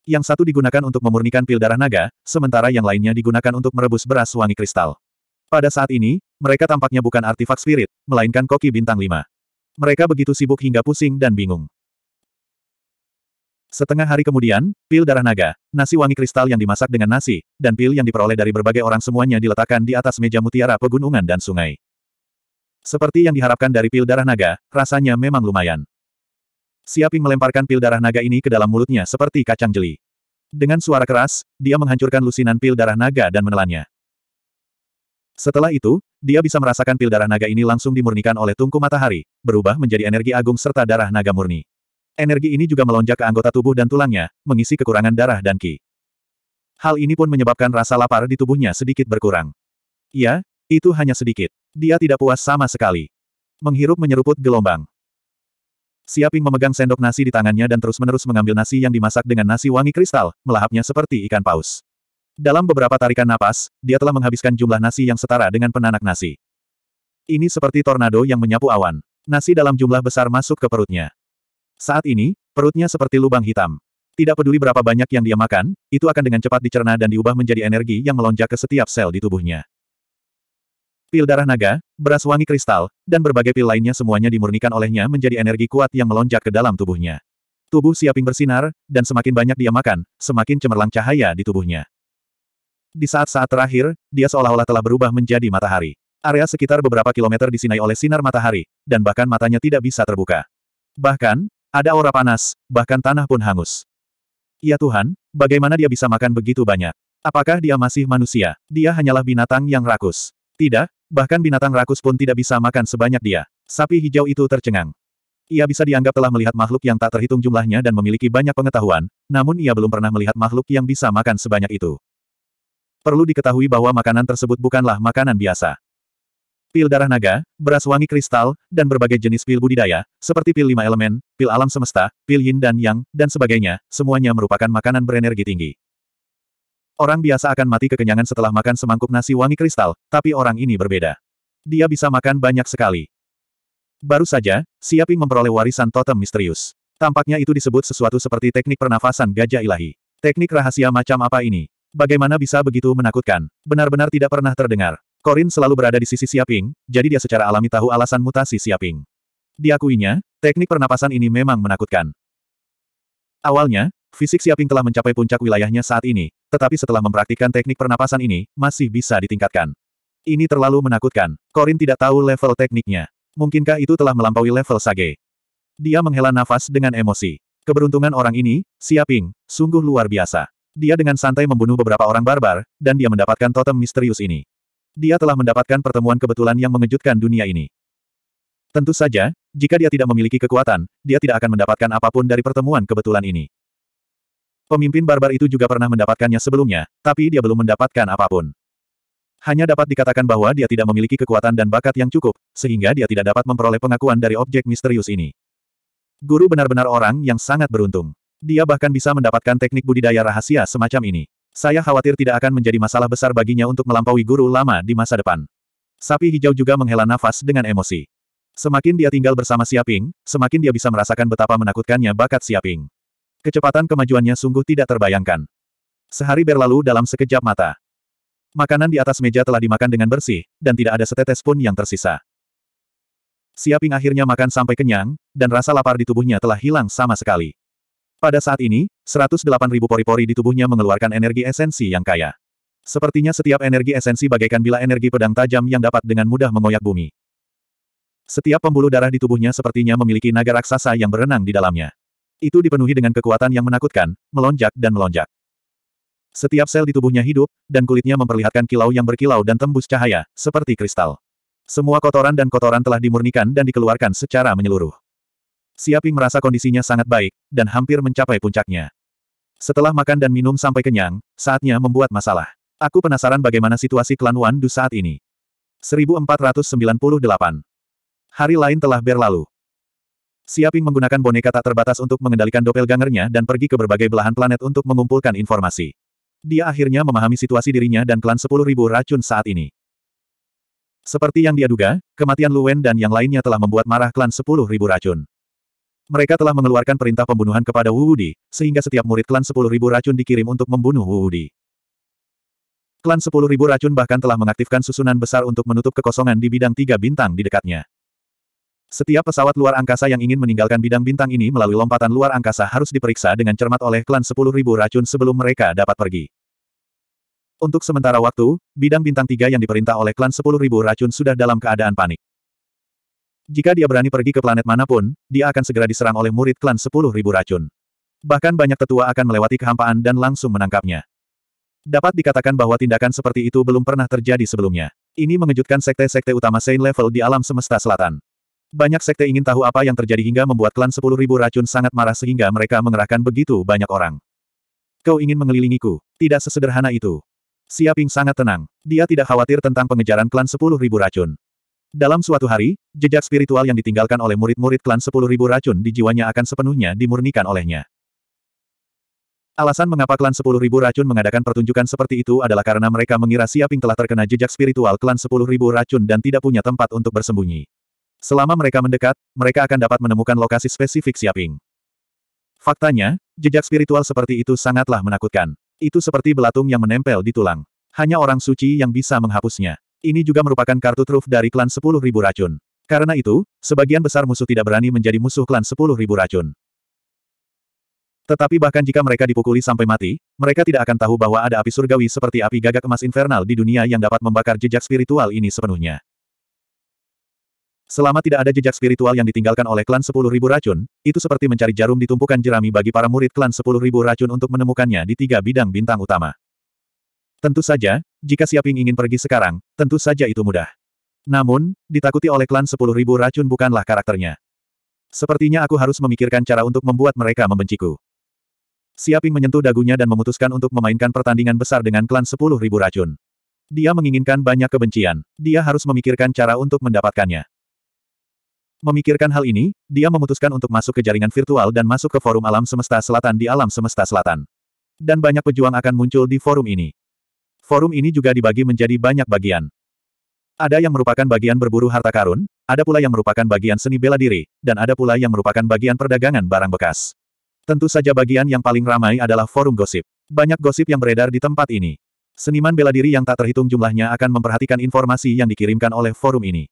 Yang satu digunakan untuk memurnikan pil darah naga, sementara yang lainnya digunakan untuk merebus beras wangi kristal. Pada saat ini, mereka tampaknya bukan artifak spirit, melainkan koki bintang lima. Mereka begitu sibuk hingga pusing dan bingung. Setengah hari kemudian, pil darah naga, nasi wangi kristal yang dimasak dengan nasi, dan pil yang diperoleh dari berbagai orang semuanya diletakkan di atas meja mutiara pegunungan dan sungai. Seperti yang diharapkan dari pil darah naga, rasanya memang lumayan. Siaping melemparkan pil darah naga ini ke dalam mulutnya seperti kacang jeli. Dengan suara keras, dia menghancurkan lusinan pil darah naga dan menelannya. Setelah itu, dia bisa merasakan pil darah naga ini langsung dimurnikan oleh tungku matahari, berubah menjadi energi agung serta darah naga murni. Energi ini juga melonjak ke anggota tubuh dan tulangnya, mengisi kekurangan darah dan ki. Hal ini pun menyebabkan rasa lapar di tubuhnya sedikit berkurang. Ya, itu hanya sedikit. Dia tidak puas sama sekali. Menghirup menyeruput gelombang. Siaping memegang sendok nasi di tangannya dan terus-menerus mengambil nasi yang dimasak dengan nasi wangi kristal, melahapnya seperti ikan paus. Dalam beberapa tarikan napas, dia telah menghabiskan jumlah nasi yang setara dengan penanak nasi. Ini seperti tornado yang menyapu awan. Nasi dalam jumlah besar masuk ke perutnya. Saat ini, perutnya seperti lubang hitam. Tidak peduli berapa banyak yang dia makan, itu akan dengan cepat dicerna dan diubah menjadi energi yang melonjak ke setiap sel di tubuhnya. Pil darah naga, beras wangi kristal, dan berbagai pil lainnya semuanya dimurnikan olehnya menjadi energi kuat yang melonjak ke dalam tubuhnya. Tubuh Siaping bersinar, dan semakin banyak dia makan, semakin cemerlang cahaya di tubuhnya. Di saat-saat terakhir, dia seolah-olah telah berubah menjadi matahari. Area sekitar beberapa kilometer disinai oleh sinar matahari, dan bahkan matanya tidak bisa terbuka. Bahkan, ada aura panas, bahkan tanah pun hangus. Ya Tuhan, bagaimana dia bisa makan begitu banyak? Apakah dia masih manusia? Dia hanyalah binatang yang rakus. Tidak, bahkan binatang rakus pun tidak bisa makan sebanyak dia. Sapi hijau itu tercengang. Ia bisa dianggap telah melihat makhluk yang tak terhitung jumlahnya dan memiliki banyak pengetahuan, namun ia belum pernah melihat makhluk yang bisa makan sebanyak itu. Perlu diketahui bahwa makanan tersebut bukanlah makanan biasa pil darah naga, beras wangi kristal, dan berbagai jenis pil budidaya, seperti pil lima elemen, pil alam semesta, pil yin dan yang, dan sebagainya, semuanya merupakan makanan berenergi tinggi. Orang biasa akan mati kekenyangan setelah makan semangkuk nasi wangi kristal, tapi orang ini berbeda. Dia bisa makan banyak sekali. Baru saja, Siaping memperoleh warisan totem misterius. Tampaknya itu disebut sesuatu seperti teknik pernafasan gajah ilahi. Teknik rahasia macam apa ini? Bagaimana bisa begitu menakutkan? Benar-benar tidak pernah terdengar. Korin selalu berada di sisi Siaping, jadi dia secara alami tahu alasan mutasi Siaping. Diakuinya, teknik pernapasan ini memang menakutkan. Awalnya, fisik Siaping telah mencapai puncak wilayahnya saat ini, tetapi setelah mempraktikkan teknik pernapasan ini, masih bisa ditingkatkan. Ini terlalu menakutkan. Korin tidak tahu level tekniknya. Mungkinkah itu telah melampaui level Sage? Dia menghela nafas dengan emosi. Keberuntungan orang ini, Siaping, sungguh luar biasa. Dia dengan santai membunuh beberapa orang barbar, dan dia mendapatkan totem misterius ini dia telah mendapatkan pertemuan kebetulan yang mengejutkan dunia ini. Tentu saja, jika dia tidak memiliki kekuatan, dia tidak akan mendapatkan apapun dari pertemuan kebetulan ini. Pemimpin barbar itu juga pernah mendapatkannya sebelumnya, tapi dia belum mendapatkan apapun. Hanya dapat dikatakan bahwa dia tidak memiliki kekuatan dan bakat yang cukup, sehingga dia tidak dapat memperoleh pengakuan dari objek misterius ini. Guru benar-benar orang yang sangat beruntung. Dia bahkan bisa mendapatkan teknik budidaya rahasia semacam ini. Saya khawatir tidak akan menjadi masalah besar baginya untuk melampaui guru lama di masa depan. Sapi hijau juga menghela nafas dengan emosi. Semakin dia tinggal bersama Siaping, semakin dia bisa merasakan betapa menakutkannya bakat Siaping. Kecepatan kemajuannya sungguh tidak terbayangkan. Sehari berlalu dalam sekejap mata. Makanan di atas meja telah dimakan dengan bersih, dan tidak ada setetes pun yang tersisa. Siaping akhirnya makan sampai kenyang, dan rasa lapar di tubuhnya telah hilang sama sekali. Pada saat ini, 108.000 pori-pori di tubuhnya mengeluarkan energi esensi yang kaya. Sepertinya setiap energi esensi bagaikan bila energi pedang tajam yang dapat dengan mudah mengoyak bumi. Setiap pembuluh darah di tubuhnya sepertinya memiliki naga raksasa yang berenang di dalamnya. Itu dipenuhi dengan kekuatan yang menakutkan, melonjak dan melonjak. Setiap sel di tubuhnya hidup, dan kulitnya memperlihatkan kilau yang berkilau dan tembus cahaya, seperti kristal. Semua kotoran dan kotoran telah dimurnikan dan dikeluarkan secara menyeluruh. Siaping merasa kondisinya sangat baik, dan hampir mencapai puncaknya. Setelah makan dan minum sampai kenyang, saatnya membuat masalah. Aku penasaran bagaimana situasi klan Wan Du saat ini. 1498 Hari lain telah berlalu. Siaping menggunakan boneka tak terbatas untuk mengendalikan doppelgangernya dan pergi ke berbagai belahan planet untuk mengumpulkan informasi. Dia akhirnya memahami situasi dirinya dan klan 10.000 racun saat ini. Seperti yang dia duga, kematian Luwen dan yang lainnya telah membuat marah klan 10.000 racun. Mereka telah mengeluarkan perintah pembunuhan kepada Wu Wudi, sehingga setiap murid klan 10.000 racun dikirim untuk membunuh Wu Wudi. Klan 10.000 racun bahkan telah mengaktifkan susunan besar untuk menutup kekosongan di bidang tiga bintang di dekatnya. Setiap pesawat luar angkasa yang ingin meninggalkan bidang bintang ini melalui lompatan luar angkasa harus diperiksa dengan cermat oleh klan 10.000 racun sebelum mereka dapat pergi. Untuk sementara waktu, bidang bintang tiga yang diperintah oleh klan 10.000 racun sudah dalam keadaan panik. Jika dia berani pergi ke planet manapun, dia akan segera diserang oleh murid klan sepuluh ribu racun. Bahkan banyak tetua akan melewati kehampaan dan langsung menangkapnya. Dapat dikatakan bahwa tindakan seperti itu belum pernah terjadi sebelumnya. Ini mengejutkan sekte-sekte utama Saint Level di alam semesta selatan. Banyak sekte ingin tahu apa yang terjadi hingga membuat klan sepuluh ribu racun sangat marah sehingga mereka mengerahkan begitu banyak orang. Kau ingin mengelilingiku. Tidak sesederhana itu. Siaping sangat tenang. Dia tidak khawatir tentang pengejaran klan sepuluh ribu racun. Dalam suatu hari, jejak spiritual yang ditinggalkan oleh murid-murid klan 10.000 racun di jiwanya akan sepenuhnya dimurnikan olehnya. Alasan mengapa klan 10.000 racun mengadakan pertunjukan seperti itu adalah karena mereka mengira Siaping telah terkena jejak spiritual klan 10.000 racun dan tidak punya tempat untuk bersembunyi. Selama mereka mendekat, mereka akan dapat menemukan lokasi spesifik Siaping. Faktanya, jejak spiritual seperti itu sangatlah menakutkan. Itu seperti belatung yang menempel di tulang. Hanya orang suci yang bisa menghapusnya. Ini juga merupakan kartu truf dari klan 10.000 racun. Karena itu, sebagian besar musuh tidak berani menjadi musuh klan 10.000 racun. Tetapi bahkan jika mereka dipukuli sampai mati, mereka tidak akan tahu bahwa ada api surgawi seperti api gagak emas infernal di dunia yang dapat membakar jejak spiritual ini sepenuhnya. Selama tidak ada jejak spiritual yang ditinggalkan oleh klan 10.000 racun, itu seperti mencari jarum di tumpukan jerami bagi para murid klan 10.000 racun untuk menemukannya di tiga bidang bintang utama. Tentu saja, jika Siaping ingin pergi sekarang, tentu saja itu mudah. Namun, ditakuti oleh klan sepuluh ribu racun bukanlah karakternya. Sepertinya aku harus memikirkan cara untuk membuat mereka membenciku. Siaping menyentuh dagunya dan memutuskan untuk memainkan pertandingan besar dengan klan sepuluh ribu racun. Dia menginginkan banyak kebencian. Dia harus memikirkan cara untuk mendapatkannya. Memikirkan hal ini, dia memutuskan untuk masuk ke jaringan virtual dan masuk ke forum alam semesta selatan di alam semesta selatan. Dan banyak pejuang akan muncul di forum ini. Forum ini juga dibagi menjadi banyak bagian. Ada yang merupakan bagian berburu harta karun, ada pula yang merupakan bagian seni bela diri, dan ada pula yang merupakan bagian perdagangan barang bekas. Tentu saja bagian yang paling ramai adalah forum gosip. Banyak gosip yang beredar di tempat ini. Seniman bela diri yang tak terhitung jumlahnya akan memperhatikan informasi yang dikirimkan oleh forum ini.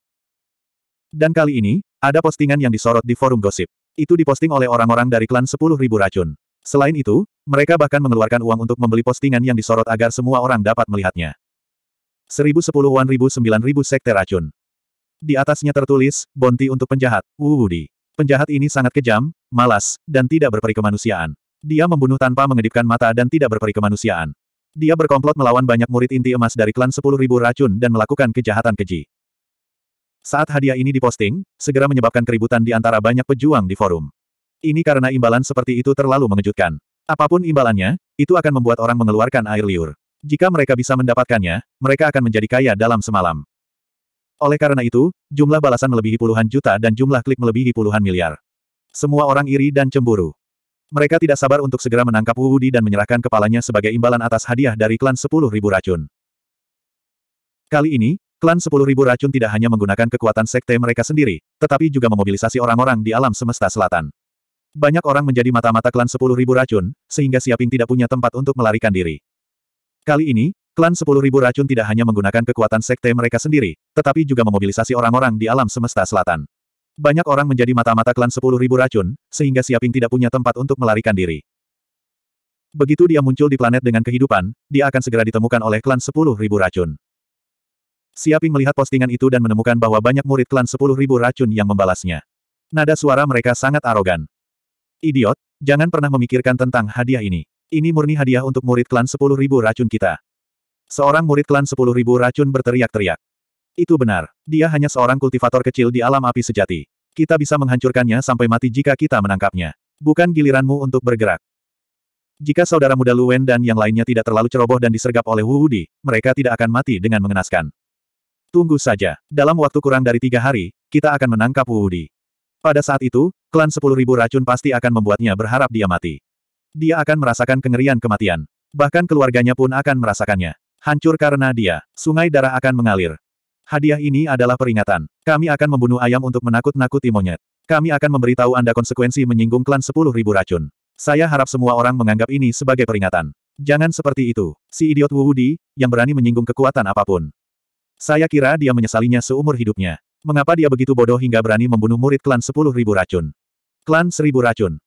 Dan kali ini, ada postingan yang disorot di forum gosip. Itu diposting oleh orang-orang dari klan 10.000 racun. Selain itu, mereka bahkan mengeluarkan uang untuk membeli postingan yang disorot agar semua orang dapat melihatnya. 1010 Wan 1000 Sekte Racun Di atasnya tertulis, Bonti untuk penjahat, uh, Wudi. Penjahat ini sangat kejam, malas, dan tidak berperikemanusiaan. Dia membunuh tanpa mengedipkan mata dan tidak berperikemanusiaan. Dia berkomplot melawan banyak murid inti emas dari klan 10.000 racun dan melakukan kejahatan keji. Saat hadiah ini diposting, segera menyebabkan keributan di antara banyak pejuang di forum. Ini karena imbalan seperti itu terlalu mengejutkan. Apapun imbalannya, itu akan membuat orang mengeluarkan air liur. Jika mereka bisa mendapatkannya, mereka akan menjadi kaya dalam semalam. Oleh karena itu, jumlah balasan melebihi puluhan juta dan jumlah klik melebihi puluhan miliar. Semua orang iri dan cemburu. Mereka tidak sabar untuk segera menangkap Wu Wudi dan menyerahkan kepalanya sebagai imbalan atas hadiah dari klan 10.000 racun. Kali ini, klan 10.000 racun tidak hanya menggunakan kekuatan sekte mereka sendiri, tetapi juga memobilisasi orang-orang di alam semesta selatan. Banyak orang menjadi mata-mata klan 10.000 racun, sehingga Siaping tidak punya tempat untuk melarikan diri. Kali ini, klan 10.000 racun tidak hanya menggunakan kekuatan sekte mereka sendiri, tetapi juga memobilisasi orang-orang di alam semesta selatan. Banyak orang menjadi mata-mata klan 10.000 racun, sehingga Siaping tidak punya tempat untuk melarikan diri. Begitu dia muncul di planet dengan kehidupan, dia akan segera ditemukan oleh klan 10.000 racun. Siaping melihat postingan itu dan menemukan bahwa banyak murid klan 10.000 racun yang membalasnya. Nada suara mereka sangat arogan. Idiot, jangan pernah memikirkan tentang hadiah ini. Ini murni hadiah untuk murid klan 10.000 racun kita. Seorang murid klan 10.000 racun berteriak-teriak. Itu benar. Dia hanya seorang kultivator kecil di alam api sejati. Kita bisa menghancurkannya sampai mati jika kita menangkapnya. Bukan giliranmu untuk bergerak. Jika saudara muda Luwen dan yang lainnya tidak terlalu ceroboh dan disergap oleh Wu Wudi, mereka tidak akan mati dengan mengenaskan. Tunggu saja. Dalam waktu kurang dari tiga hari, kita akan menangkap Wu Wudi. Pada saat itu, klan Sepuluh Ribu racun pasti akan membuatnya berharap dia mati. Dia akan merasakan kengerian kematian. Bahkan keluarganya pun akan merasakannya. Hancur karena dia, sungai darah akan mengalir. Hadiah ini adalah peringatan. Kami akan membunuh ayam untuk menakut-nakuti monyet. Kami akan memberitahu Anda konsekuensi menyinggung klan Sepuluh Ribu racun. Saya harap semua orang menganggap ini sebagai peringatan. Jangan seperti itu, si idiot Wu Di, yang berani menyinggung kekuatan apapun. Saya kira dia menyesalinya seumur hidupnya. Mengapa dia begitu bodoh hingga berani membunuh murid klan sepuluh ribu racun? Klan seribu racun.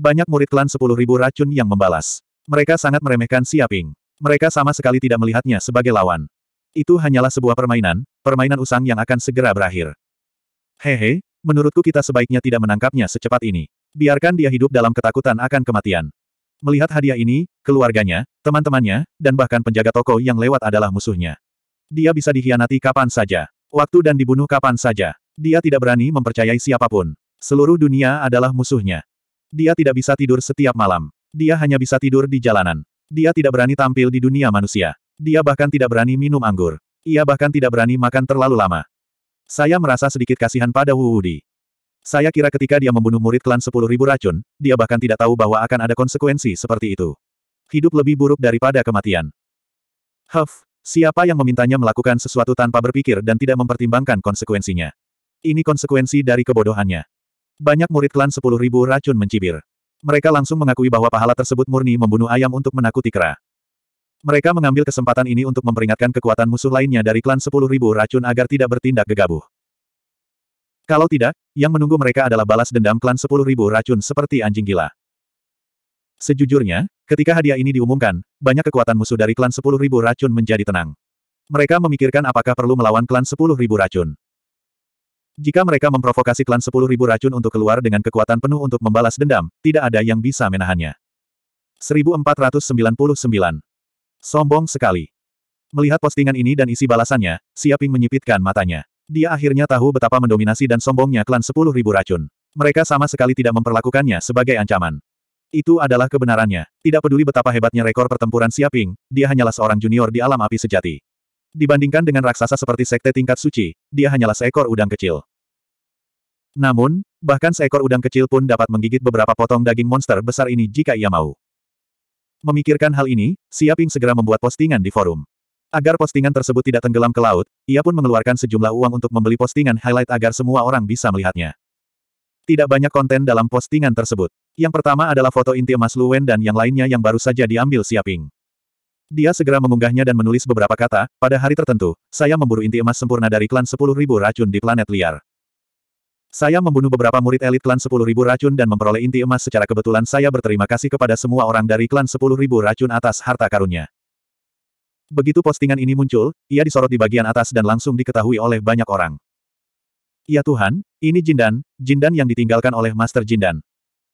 Banyak murid klan sepuluh ribu racun yang membalas. Mereka sangat meremehkan Siaping. Mereka sama sekali tidak melihatnya sebagai lawan. Itu hanyalah sebuah permainan, permainan usang yang akan segera berakhir. Hehe, menurutku kita sebaiknya tidak menangkapnya secepat ini. Biarkan dia hidup dalam ketakutan akan kematian. Melihat hadiah ini, keluarganya, teman-temannya, dan bahkan penjaga toko yang lewat adalah musuhnya. Dia bisa dikhianati kapan saja. Waktu dan dibunuh kapan saja. Dia tidak berani mempercayai siapapun. Seluruh dunia adalah musuhnya. Dia tidak bisa tidur setiap malam. Dia hanya bisa tidur di jalanan. Dia tidak berani tampil di dunia manusia. Dia bahkan tidak berani minum anggur. Ia bahkan tidak berani makan terlalu lama. Saya merasa sedikit kasihan pada Wu Wudi. Saya kira ketika dia membunuh murid klan sepuluh ribu racun, dia bahkan tidak tahu bahwa akan ada konsekuensi seperti itu. Hidup lebih buruk daripada kematian. Huff, Siapa yang memintanya melakukan sesuatu tanpa berpikir dan tidak mempertimbangkan konsekuensinya? Ini konsekuensi dari kebodohannya. Banyak murid klan sepuluh ribu racun mencibir. Mereka langsung mengakui bahwa pahala tersebut murni membunuh ayam untuk menakuti kera. Mereka mengambil kesempatan ini untuk memperingatkan kekuatan musuh lainnya dari klan sepuluh ribu racun agar tidak bertindak gegabah. Kalau tidak, yang menunggu mereka adalah balas dendam klan sepuluh ribu racun seperti anjing gila. Sejujurnya, Ketika hadiah ini diumumkan, banyak kekuatan musuh dari klan 10.000 racun menjadi tenang. Mereka memikirkan apakah perlu melawan klan 10.000 racun. Jika mereka memprovokasi klan 10.000 racun untuk keluar dengan kekuatan penuh untuk membalas dendam, tidak ada yang bisa menahannya. 1499. Sombong sekali. Melihat postingan ini dan isi balasannya, Siaping menyipitkan matanya. Dia akhirnya tahu betapa mendominasi dan sombongnya klan 10.000 racun. Mereka sama sekali tidak memperlakukannya sebagai ancaman. Itu adalah kebenarannya. Tidak peduli betapa hebatnya rekor pertempuran Siaping, dia hanyalah seorang junior di alam api sejati. Dibandingkan dengan raksasa seperti sekte tingkat suci, dia hanyalah seekor udang kecil. Namun, bahkan seekor udang kecil pun dapat menggigit beberapa potong daging monster besar ini jika ia mau. Memikirkan hal ini, Siaping segera membuat postingan di forum. Agar postingan tersebut tidak tenggelam ke laut, ia pun mengeluarkan sejumlah uang untuk membeli postingan highlight agar semua orang bisa melihatnya. Tidak banyak konten dalam postingan tersebut. Yang pertama adalah foto inti emas Luwen dan yang lainnya yang baru saja diambil Siaping. Dia segera mengunggahnya dan menulis beberapa kata, pada hari tertentu, saya memburu inti emas sempurna dari klan 10.000 racun di planet liar. Saya membunuh beberapa murid elit klan 10.000 racun dan memperoleh inti emas secara kebetulan saya berterima kasih kepada semua orang dari klan 10.000 racun atas harta karunnya. Begitu postingan ini muncul, ia disorot di bagian atas dan langsung diketahui oleh banyak orang. Ya Tuhan, ini Jindan, Jindan yang ditinggalkan oleh Master Jindan.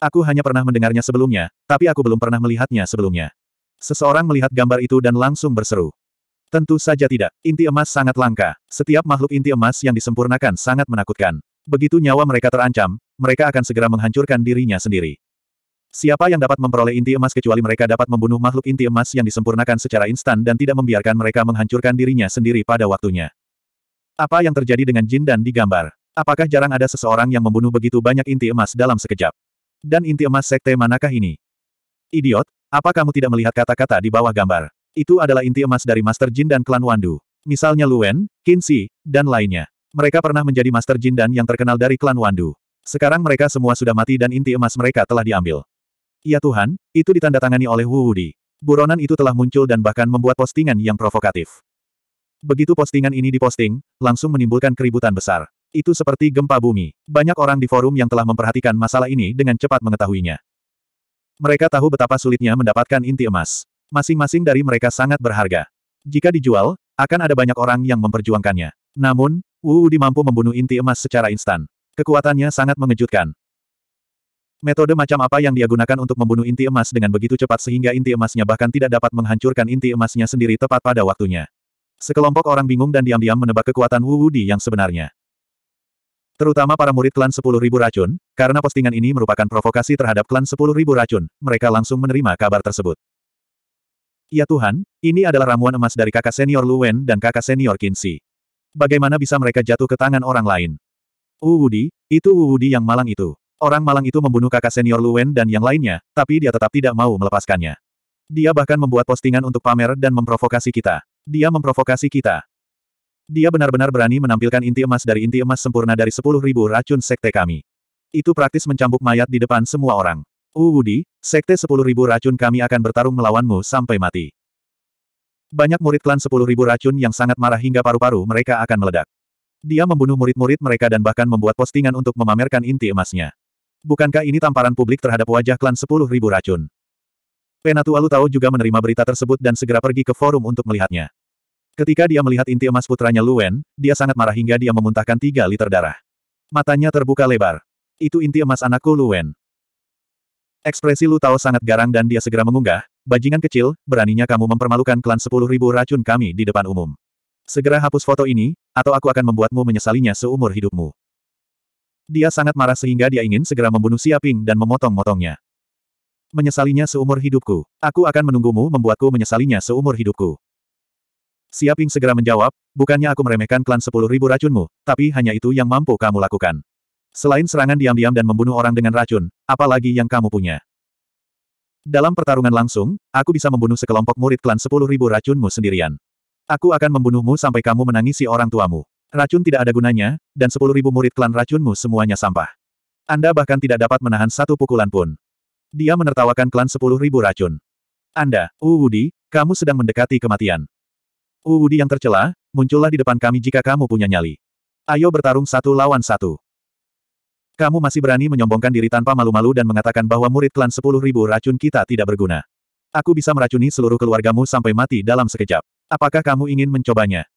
Aku hanya pernah mendengarnya sebelumnya, tapi aku belum pernah melihatnya sebelumnya. Seseorang melihat gambar itu dan langsung berseru. Tentu saja tidak, inti emas sangat langka. Setiap makhluk inti emas yang disempurnakan sangat menakutkan. Begitu nyawa mereka terancam, mereka akan segera menghancurkan dirinya sendiri. Siapa yang dapat memperoleh inti emas kecuali mereka dapat membunuh makhluk inti emas yang disempurnakan secara instan dan tidak membiarkan mereka menghancurkan dirinya sendiri pada waktunya. Apa yang terjadi dengan jin dan digambar? Apakah jarang ada seseorang yang membunuh begitu banyak inti emas dalam sekejap? Dan inti emas sekte manakah ini? Idiot, apa kamu tidak melihat kata-kata di bawah gambar? Itu adalah inti emas dari Master Jin dan klan Wandu. Misalnya Luen, Kinsi, dan lainnya. Mereka pernah menjadi Master Jin dan yang terkenal dari klan Wandu. Sekarang mereka semua sudah mati dan inti emas mereka telah diambil. Ya Tuhan, itu ditandatangani oleh Wu Wudi. Buronan itu telah muncul dan bahkan membuat postingan yang provokatif. Begitu postingan ini diposting, langsung menimbulkan keributan besar. Itu seperti gempa bumi. Banyak orang di forum yang telah memperhatikan masalah ini dengan cepat mengetahuinya. Mereka tahu betapa sulitnya mendapatkan inti emas. Masing-masing dari mereka sangat berharga. Jika dijual, akan ada banyak orang yang memperjuangkannya. Namun, Wu Udi mampu membunuh inti emas secara instan. Kekuatannya sangat mengejutkan. Metode macam apa yang dia gunakan untuk membunuh inti emas dengan begitu cepat sehingga inti emasnya bahkan tidak dapat menghancurkan inti emasnya sendiri tepat pada waktunya. Sekelompok orang bingung dan diam-diam menebak kekuatan Wu Wudi yang sebenarnya. Terutama para murid klan 10.000 racun, karena postingan ini merupakan provokasi terhadap klan 10.000 racun, mereka langsung menerima kabar tersebut. Ya Tuhan, ini adalah ramuan emas dari kakak senior Luwen dan kakak senior Kinsi. Bagaimana bisa mereka jatuh ke tangan orang lain? Uwudi, itu Uwudi yang malang itu. Orang malang itu membunuh kakak senior Luwen dan yang lainnya, tapi dia tetap tidak mau melepaskannya. Dia bahkan membuat postingan untuk pamer dan memprovokasi kita. Dia memprovokasi kita. Dia benar-benar berani menampilkan inti emas dari inti emas sempurna dari sepuluh ribu racun sekte kami. Itu praktis mencambuk mayat di depan semua orang. Uwudi, uh, sekte sepuluh ribu racun kami akan bertarung melawanmu sampai mati. Banyak murid klan sepuluh ribu racun yang sangat marah hingga paru-paru mereka akan meledak. Dia membunuh murid-murid mereka dan bahkan membuat postingan untuk memamerkan inti emasnya. Bukankah ini tamparan publik terhadap wajah klan sepuluh ribu racun? Penatu Alutau juga menerima berita tersebut dan segera pergi ke forum untuk melihatnya. Ketika dia melihat inti emas putranya Luen, dia sangat marah hingga dia memuntahkan tiga liter darah. Matanya terbuka lebar. Itu inti emas anakku Luen. Ekspresi Lu Tao sangat garang dan dia segera mengunggah, bajingan kecil, beraninya kamu mempermalukan klan sepuluh ribu racun kami di depan umum. Segera hapus foto ini, atau aku akan membuatmu menyesalinya seumur hidupmu. Dia sangat marah sehingga dia ingin segera membunuh Siaping dan memotong-motongnya menyesalinya seumur hidupku. Aku akan menunggumu membuatku menyesalinya seumur hidupku. Siaping segera menjawab, bukannya aku meremehkan klan sepuluh ribu racunmu, tapi hanya itu yang mampu kamu lakukan. Selain serangan diam-diam dan membunuh orang dengan racun, apalagi yang kamu punya? Dalam pertarungan langsung, aku bisa membunuh sekelompok murid klan sepuluh ribu racunmu sendirian. Aku akan membunuhmu sampai kamu menangisi orang tuamu. Racun tidak ada gunanya, dan sepuluh ribu murid klan racunmu semuanya sampah. Anda bahkan tidak dapat menahan satu pukulan pun. Dia menertawakan klan sepuluh ribu racun. Anda, Uwudi, kamu sedang mendekati kematian. Uudi yang tercela, muncullah di depan kami jika kamu punya nyali. Ayo bertarung satu lawan satu. Kamu masih berani menyombongkan diri tanpa malu-malu dan mengatakan bahwa murid klan sepuluh ribu racun kita tidak berguna. Aku bisa meracuni seluruh keluargamu sampai mati dalam sekejap. Apakah kamu ingin mencobanya?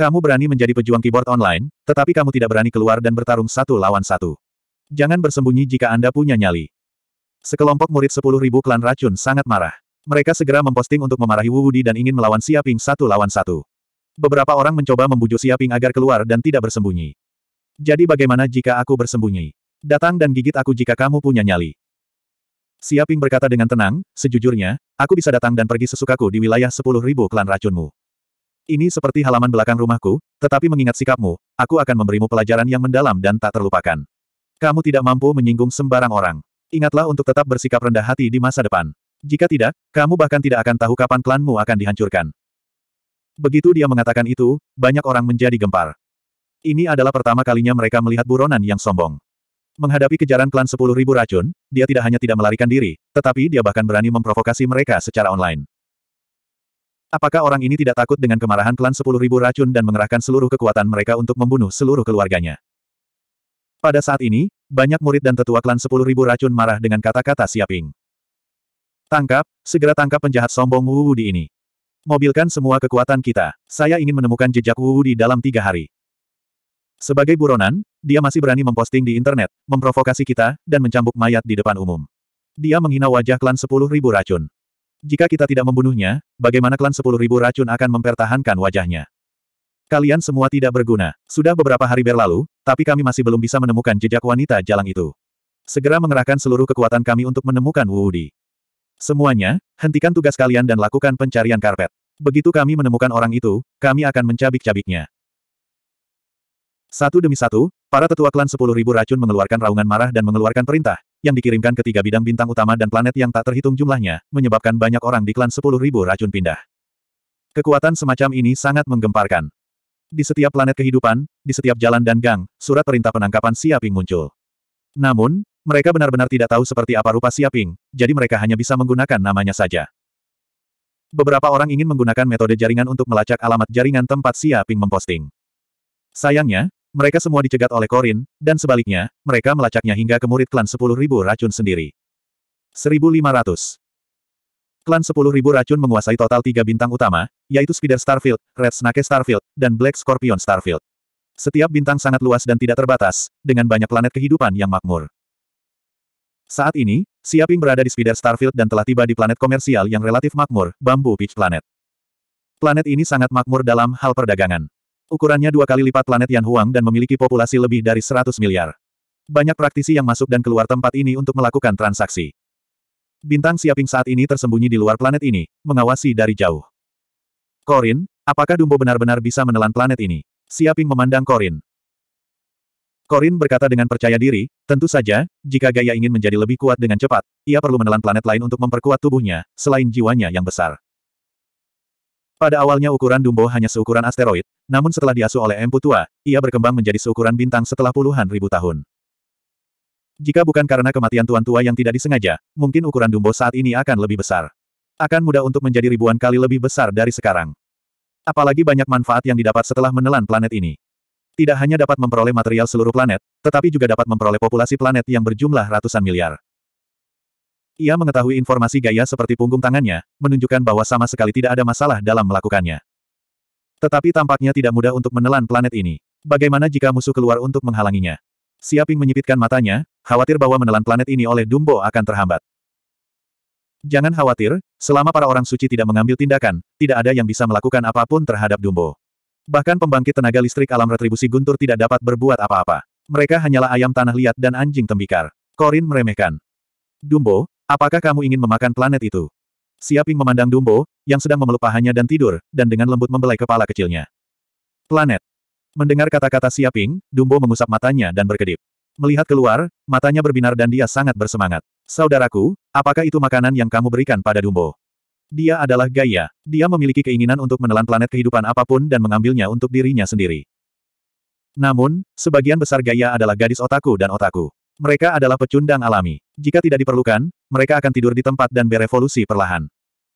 Kamu berani menjadi pejuang keyboard online, tetapi kamu tidak berani keluar dan bertarung satu lawan satu. Jangan bersembunyi jika Anda punya nyali. Sekelompok murid sepuluh ribu klan racun sangat marah. Mereka segera memposting untuk memarahi Wu Wudi dan ingin melawan Siaping satu lawan satu. Beberapa orang mencoba membujuk Siaping agar keluar dan tidak bersembunyi. Jadi bagaimana jika aku bersembunyi? Datang dan gigit aku jika kamu punya nyali. Siaping berkata dengan tenang, sejujurnya, aku bisa datang dan pergi sesukaku di wilayah sepuluh ribu klan racunmu. Ini seperti halaman belakang rumahku, tetapi mengingat sikapmu, aku akan memberimu pelajaran yang mendalam dan tak terlupakan. Kamu tidak mampu menyinggung sembarang orang. Ingatlah untuk tetap bersikap rendah hati di masa depan. Jika tidak, kamu bahkan tidak akan tahu kapan klanmu akan dihancurkan. Begitu dia mengatakan itu, banyak orang menjadi gempar. Ini adalah pertama kalinya mereka melihat buronan yang sombong. Menghadapi kejaran klan sepuluh ribu racun, dia tidak hanya tidak melarikan diri, tetapi dia bahkan berani memprovokasi mereka secara online. Apakah orang ini tidak takut dengan kemarahan klan sepuluh ribu racun dan mengerahkan seluruh kekuatan mereka untuk membunuh seluruh keluarganya? Pada saat ini, banyak murid dan tetua klan sepuluh ribu racun marah dengan kata-kata Siaping. Tangkap, segera tangkap penjahat sombong Wu Wudi ini. Mobilkan semua kekuatan kita. Saya ingin menemukan jejak Wu Wudi dalam tiga hari. Sebagai buronan, dia masih berani memposting di internet, memprovokasi kita, dan mencambuk mayat di depan umum. Dia menghina wajah klan sepuluh ribu racun. Jika kita tidak membunuhnya, bagaimana klan sepuluh ribu racun akan mempertahankan wajahnya? Kalian semua tidak berguna. Sudah beberapa hari berlalu, tapi kami masih belum bisa menemukan jejak wanita jalang itu. Segera mengerahkan seluruh kekuatan kami untuk menemukan Wu Wudi. Semuanya, hentikan tugas kalian dan lakukan pencarian karpet. Begitu kami menemukan orang itu, kami akan mencabik-cabiknya. Satu demi satu, para tetua klan sepuluh ribu racun mengeluarkan raungan marah dan mengeluarkan perintah, yang dikirimkan ke tiga bidang bintang utama dan planet yang tak terhitung jumlahnya, menyebabkan banyak orang di klan sepuluh ribu racun pindah. Kekuatan semacam ini sangat menggemparkan. Di setiap planet kehidupan, di setiap jalan dan gang, surat perintah penangkapan Siaping muncul. Namun, mereka benar-benar tidak tahu seperti apa rupa Siaping, jadi mereka hanya bisa menggunakan namanya saja. Beberapa orang ingin menggunakan metode jaringan untuk melacak alamat jaringan tempat Siaping memposting. Sayangnya, mereka semua dicegat oleh Korin, dan sebaliknya, mereka melacaknya hingga ke murid klan 10.000 racun sendiri. 1500 Klan 10.000 racun menguasai total tiga bintang utama, yaitu Spider Starfield, Red Snake Starfield, dan Black Scorpion Starfield. Setiap bintang sangat luas dan tidak terbatas, dengan banyak planet kehidupan yang makmur. Saat ini, Siaping berada di spider Starfield dan telah tiba di planet komersial yang relatif makmur, Bambu Peach Planet. Planet ini sangat makmur dalam hal perdagangan. Ukurannya dua kali lipat planet Yan Huang dan memiliki populasi lebih dari 100 miliar. Banyak praktisi yang masuk dan keluar tempat ini untuk melakukan transaksi. Bintang Siaping saat ini tersembunyi di luar planet ini, mengawasi dari jauh. Korin, apakah Dumbo benar-benar bisa menelan planet ini? Siaping memandang Korin. Korin berkata dengan percaya diri, tentu saja, jika Gaia ingin menjadi lebih kuat dengan cepat, ia perlu menelan planet lain untuk memperkuat tubuhnya, selain jiwanya yang besar. Pada awalnya ukuran Dumbo hanya seukuran asteroid, namun setelah diasuh oleh Empu Tua, ia berkembang menjadi seukuran bintang setelah puluhan ribu tahun. Jika bukan karena kematian Tuan Tua yang tidak disengaja, mungkin ukuran Dumbo saat ini akan lebih besar. Akan mudah untuk menjadi ribuan kali lebih besar dari sekarang. Apalagi banyak manfaat yang didapat setelah menelan planet ini tidak hanya dapat memperoleh material seluruh planet, tetapi juga dapat memperoleh populasi planet yang berjumlah ratusan miliar. Ia mengetahui informasi gaya seperti punggung tangannya, menunjukkan bahwa sama sekali tidak ada masalah dalam melakukannya. Tetapi tampaknya tidak mudah untuk menelan planet ini. Bagaimana jika musuh keluar untuk menghalanginya? Siaping menyipitkan matanya, khawatir bahwa menelan planet ini oleh Dumbo akan terhambat. Jangan khawatir, selama para orang suci tidak mengambil tindakan, tidak ada yang bisa melakukan apapun terhadap Dumbo. Bahkan pembangkit tenaga listrik alam retribusi guntur tidak dapat berbuat apa-apa. Mereka hanyalah ayam tanah liat dan anjing tembikar. Korin meremehkan. Dumbo, apakah kamu ingin memakan planet itu? Siaping memandang Dumbo, yang sedang memeluk pahanya dan tidur, dan dengan lembut membelai kepala kecilnya. Planet. Mendengar kata-kata Siaping, Dumbo mengusap matanya dan berkedip. Melihat keluar, matanya berbinar dan dia sangat bersemangat. Saudaraku, apakah itu makanan yang kamu berikan pada Dumbo? Dia adalah Gaia. Dia memiliki keinginan untuk menelan planet kehidupan apapun dan mengambilnya untuk dirinya sendiri. Namun, sebagian besar Gaia adalah gadis otaku dan otaku. Mereka adalah pecundang alami. Jika tidak diperlukan, mereka akan tidur di tempat dan berevolusi perlahan.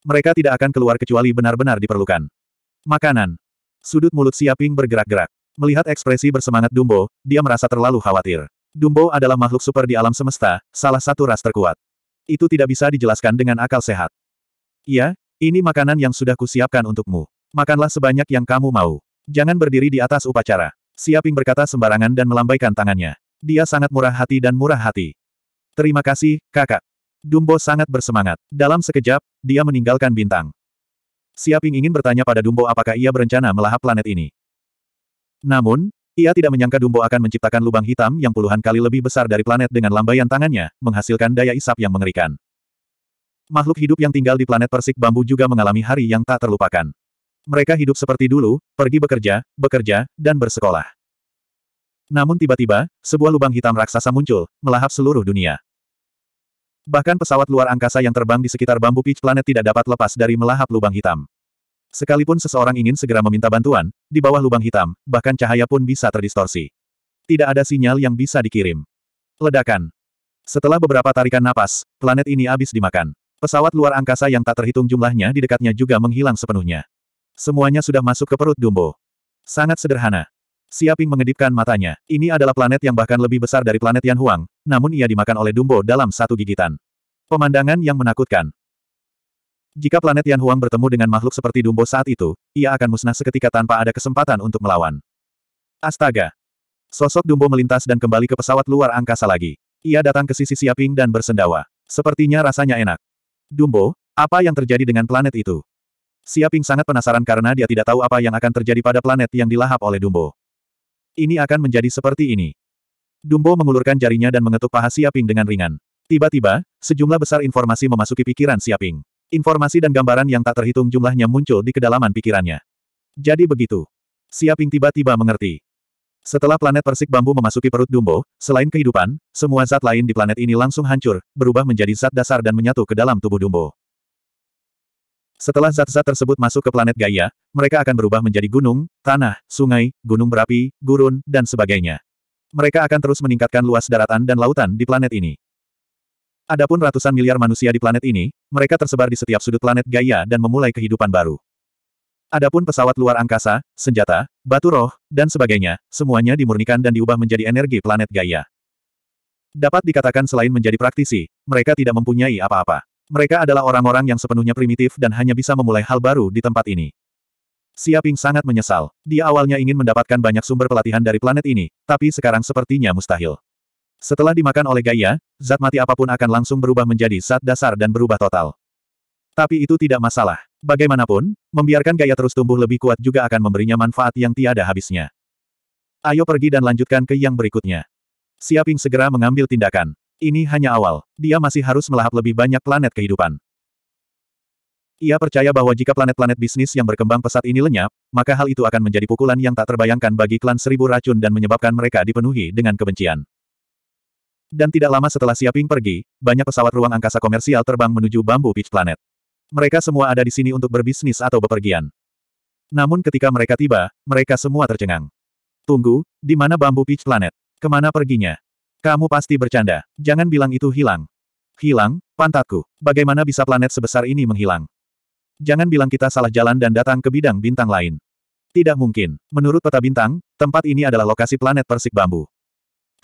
Mereka tidak akan keluar kecuali benar-benar diperlukan. Makanan. Sudut mulut Siaping bergerak-gerak. Melihat ekspresi bersemangat Dumbo, dia merasa terlalu khawatir. Dumbo adalah makhluk super di alam semesta, salah satu ras terkuat. Itu tidak bisa dijelaskan dengan akal sehat. Iya, ini makanan yang sudah kusiapkan untukmu. Makanlah sebanyak yang kamu mau. Jangan berdiri di atas upacara. Siaping berkata sembarangan dan melambaikan tangannya. Dia sangat murah hati dan murah hati. Terima kasih, kakak. Dumbo sangat bersemangat. Dalam sekejap, dia meninggalkan bintang. Siaping ingin bertanya pada Dumbo apakah ia berencana melahap planet ini. Namun, ia tidak menyangka Dumbo akan menciptakan lubang hitam yang puluhan kali lebih besar dari planet dengan lambaian tangannya, menghasilkan daya isap yang mengerikan. Makhluk hidup yang tinggal di planet Persik Bambu juga mengalami hari yang tak terlupakan. Mereka hidup seperti dulu, pergi bekerja, bekerja, dan bersekolah. Namun tiba-tiba, sebuah lubang hitam raksasa muncul, melahap seluruh dunia. Bahkan pesawat luar angkasa yang terbang di sekitar bambu peach planet tidak dapat lepas dari melahap lubang hitam. Sekalipun seseorang ingin segera meminta bantuan, di bawah lubang hitam, bahkan cahaya pun bisa terdistorsi. Tidak ada sinyal yang bisa dikirim. Ledakan. Setelah beberapa tarikan napas, planet ini habis dimakan. Pesawat luar angkasa yang tak terhitung jumlahnya di dekatnya juga menghilang sepenuhnya. Semuanya sudah masuk ke perut Dumbo. Sangat sederhana. Siaping mengedipkan matanya. Ini adalah planet yang bahkan lebih besar dari planet Yan Huang, namun ia dimakan oleh Dumbo dalam satu gigitan. Pemandangan yang menakutkan. Jika planet Yan Huang bertemu dengan makhluk seperti Dumbo saat itu, ia akan musnah seketika tanpa ada kesempatan untuk melawan. Astaga! Sosok Dumbo melintas dan kembali ke pesawat luar angkasa lagi. Ia datang ke sisi Siaping dan bersendawa. Sepertinya rasanya enak. Dumbo, apa yang terjadi dengan planet itu? Siaping sangat penasaran karena dia tidak tahu apa yang akan terjadi pada planet yang dilahap oleh Dumbo. Ini akan menjadi seperti ini. Dumbo mengulurkan jarinya dan mengetuk paha Siaping dengan ringan. Tiba-tiba, sejumlah besar informasi memasuki pikiran Siaping. Informasi dan gambaran yang tak terhitung jumlahnya muncul di kedalaman pikirannya. Jadi begitu. Siaping tiba-tiba mengerti. Setelah planet persik bambu memasuki perut Dumbo, selain kehidupan, semua zat lain di planet ini langsung hancur, berubah menjadi zat dasar dan menyatu ke dalam tubuh Dumbo. Setelah zat-zat tersebut masuk ke planet Gaia, mereka akan berubah menjadi gunung, tanah, sungai, gunung berapi, gurun, dan sebagainya. Mereka akan terus meningkatkan luas daratan dan lautan di planet ini. Adapun ratusan miliar manusia di planet ini, mereka tersebar di setiap sudut planet Gaia dan memulai kehidupan baru. Adapun pesawat luar angkasa, senjata, batu roh, dan sebagainya, semuanya dimurnikan dan diubah menjadi energi planet Gaia. Dapat dikatakan selain menjadi praktisi, mereka tidak mempunyai apa-apa. Mereka adalah orang-orang yang sepenuhnya primitif dan hanya bisa memulai hal baru di tempat ini. Siaping sangat menyesal. Dia awalnya ingin mendapatkan banyak sumber pelatihan dari planet ini, tapi sekarang sepertinya mustahil. Setelah dimakan oleh Gaia, zat mati apapun akan langsung berubah menjadi zat dasar dan berubah total. Tapi itu tidak masalah. Bagaimanapun, membiarkan gaya terus tumbuh lebih kuat juga akan memberinya manfaat yang tiada habisnya. Ayo pergi dan lanjutkan ke yang berikutnya. Siaping segera mengambil tindakan. Ini hanya awal. Dia masih harus melahap lebih banyak planet kehidupan. Ia percaya bahwa jika planet-planet bisnis yang berkembang pesat ini lenyap, maka hal itu akan menjadi pukulan yang tak terbayangkan bagi klan seribu racun dan menyebabkan mereka dipenuhi dengan kebencian. Dan tidak lama setelah Siaping pergi, banyak pesawat ruang angkasa komersial terbang menuju Bambu Peach Planet. Mereka semua ada di sini untuk berbisnis atau bepergian. Namun ketika mereka tiba, mereka semua tercengang. Tunggu, di mana bambu Peach Planet? Kemana perginya? Kamu pasti bercanda. Jangan bilang itu hilang. Hilang, pantatku. Bagaimana bisa planet sebesar ini menghilang? Jangan bilang kita salah jalan dan datang ke bidang bintang lain. Tidak mungkin. Menurut peta bintang, tempat ini adalah lokasi planet persik bambu.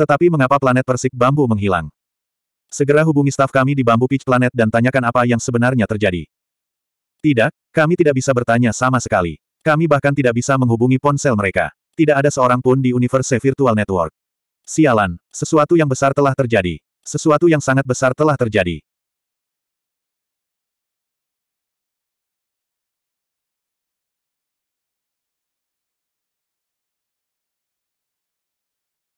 Tetapi mengapa planet persik bambu menghilang? Segera hubungi staf kami di Bambu Peach Planet dan tanyakan apa yang sebenarnya terjadi. Tidak, kami tidak bisa bertanya sama sekali. Kami bahkan tidak bisa menghubungi ponsel mereka. Tidak ada seorang pun di Universe Virtual Network. Sialan, sesuatu yang besar telah terjadi. Sesuatu yang sangat besar telah terjadi.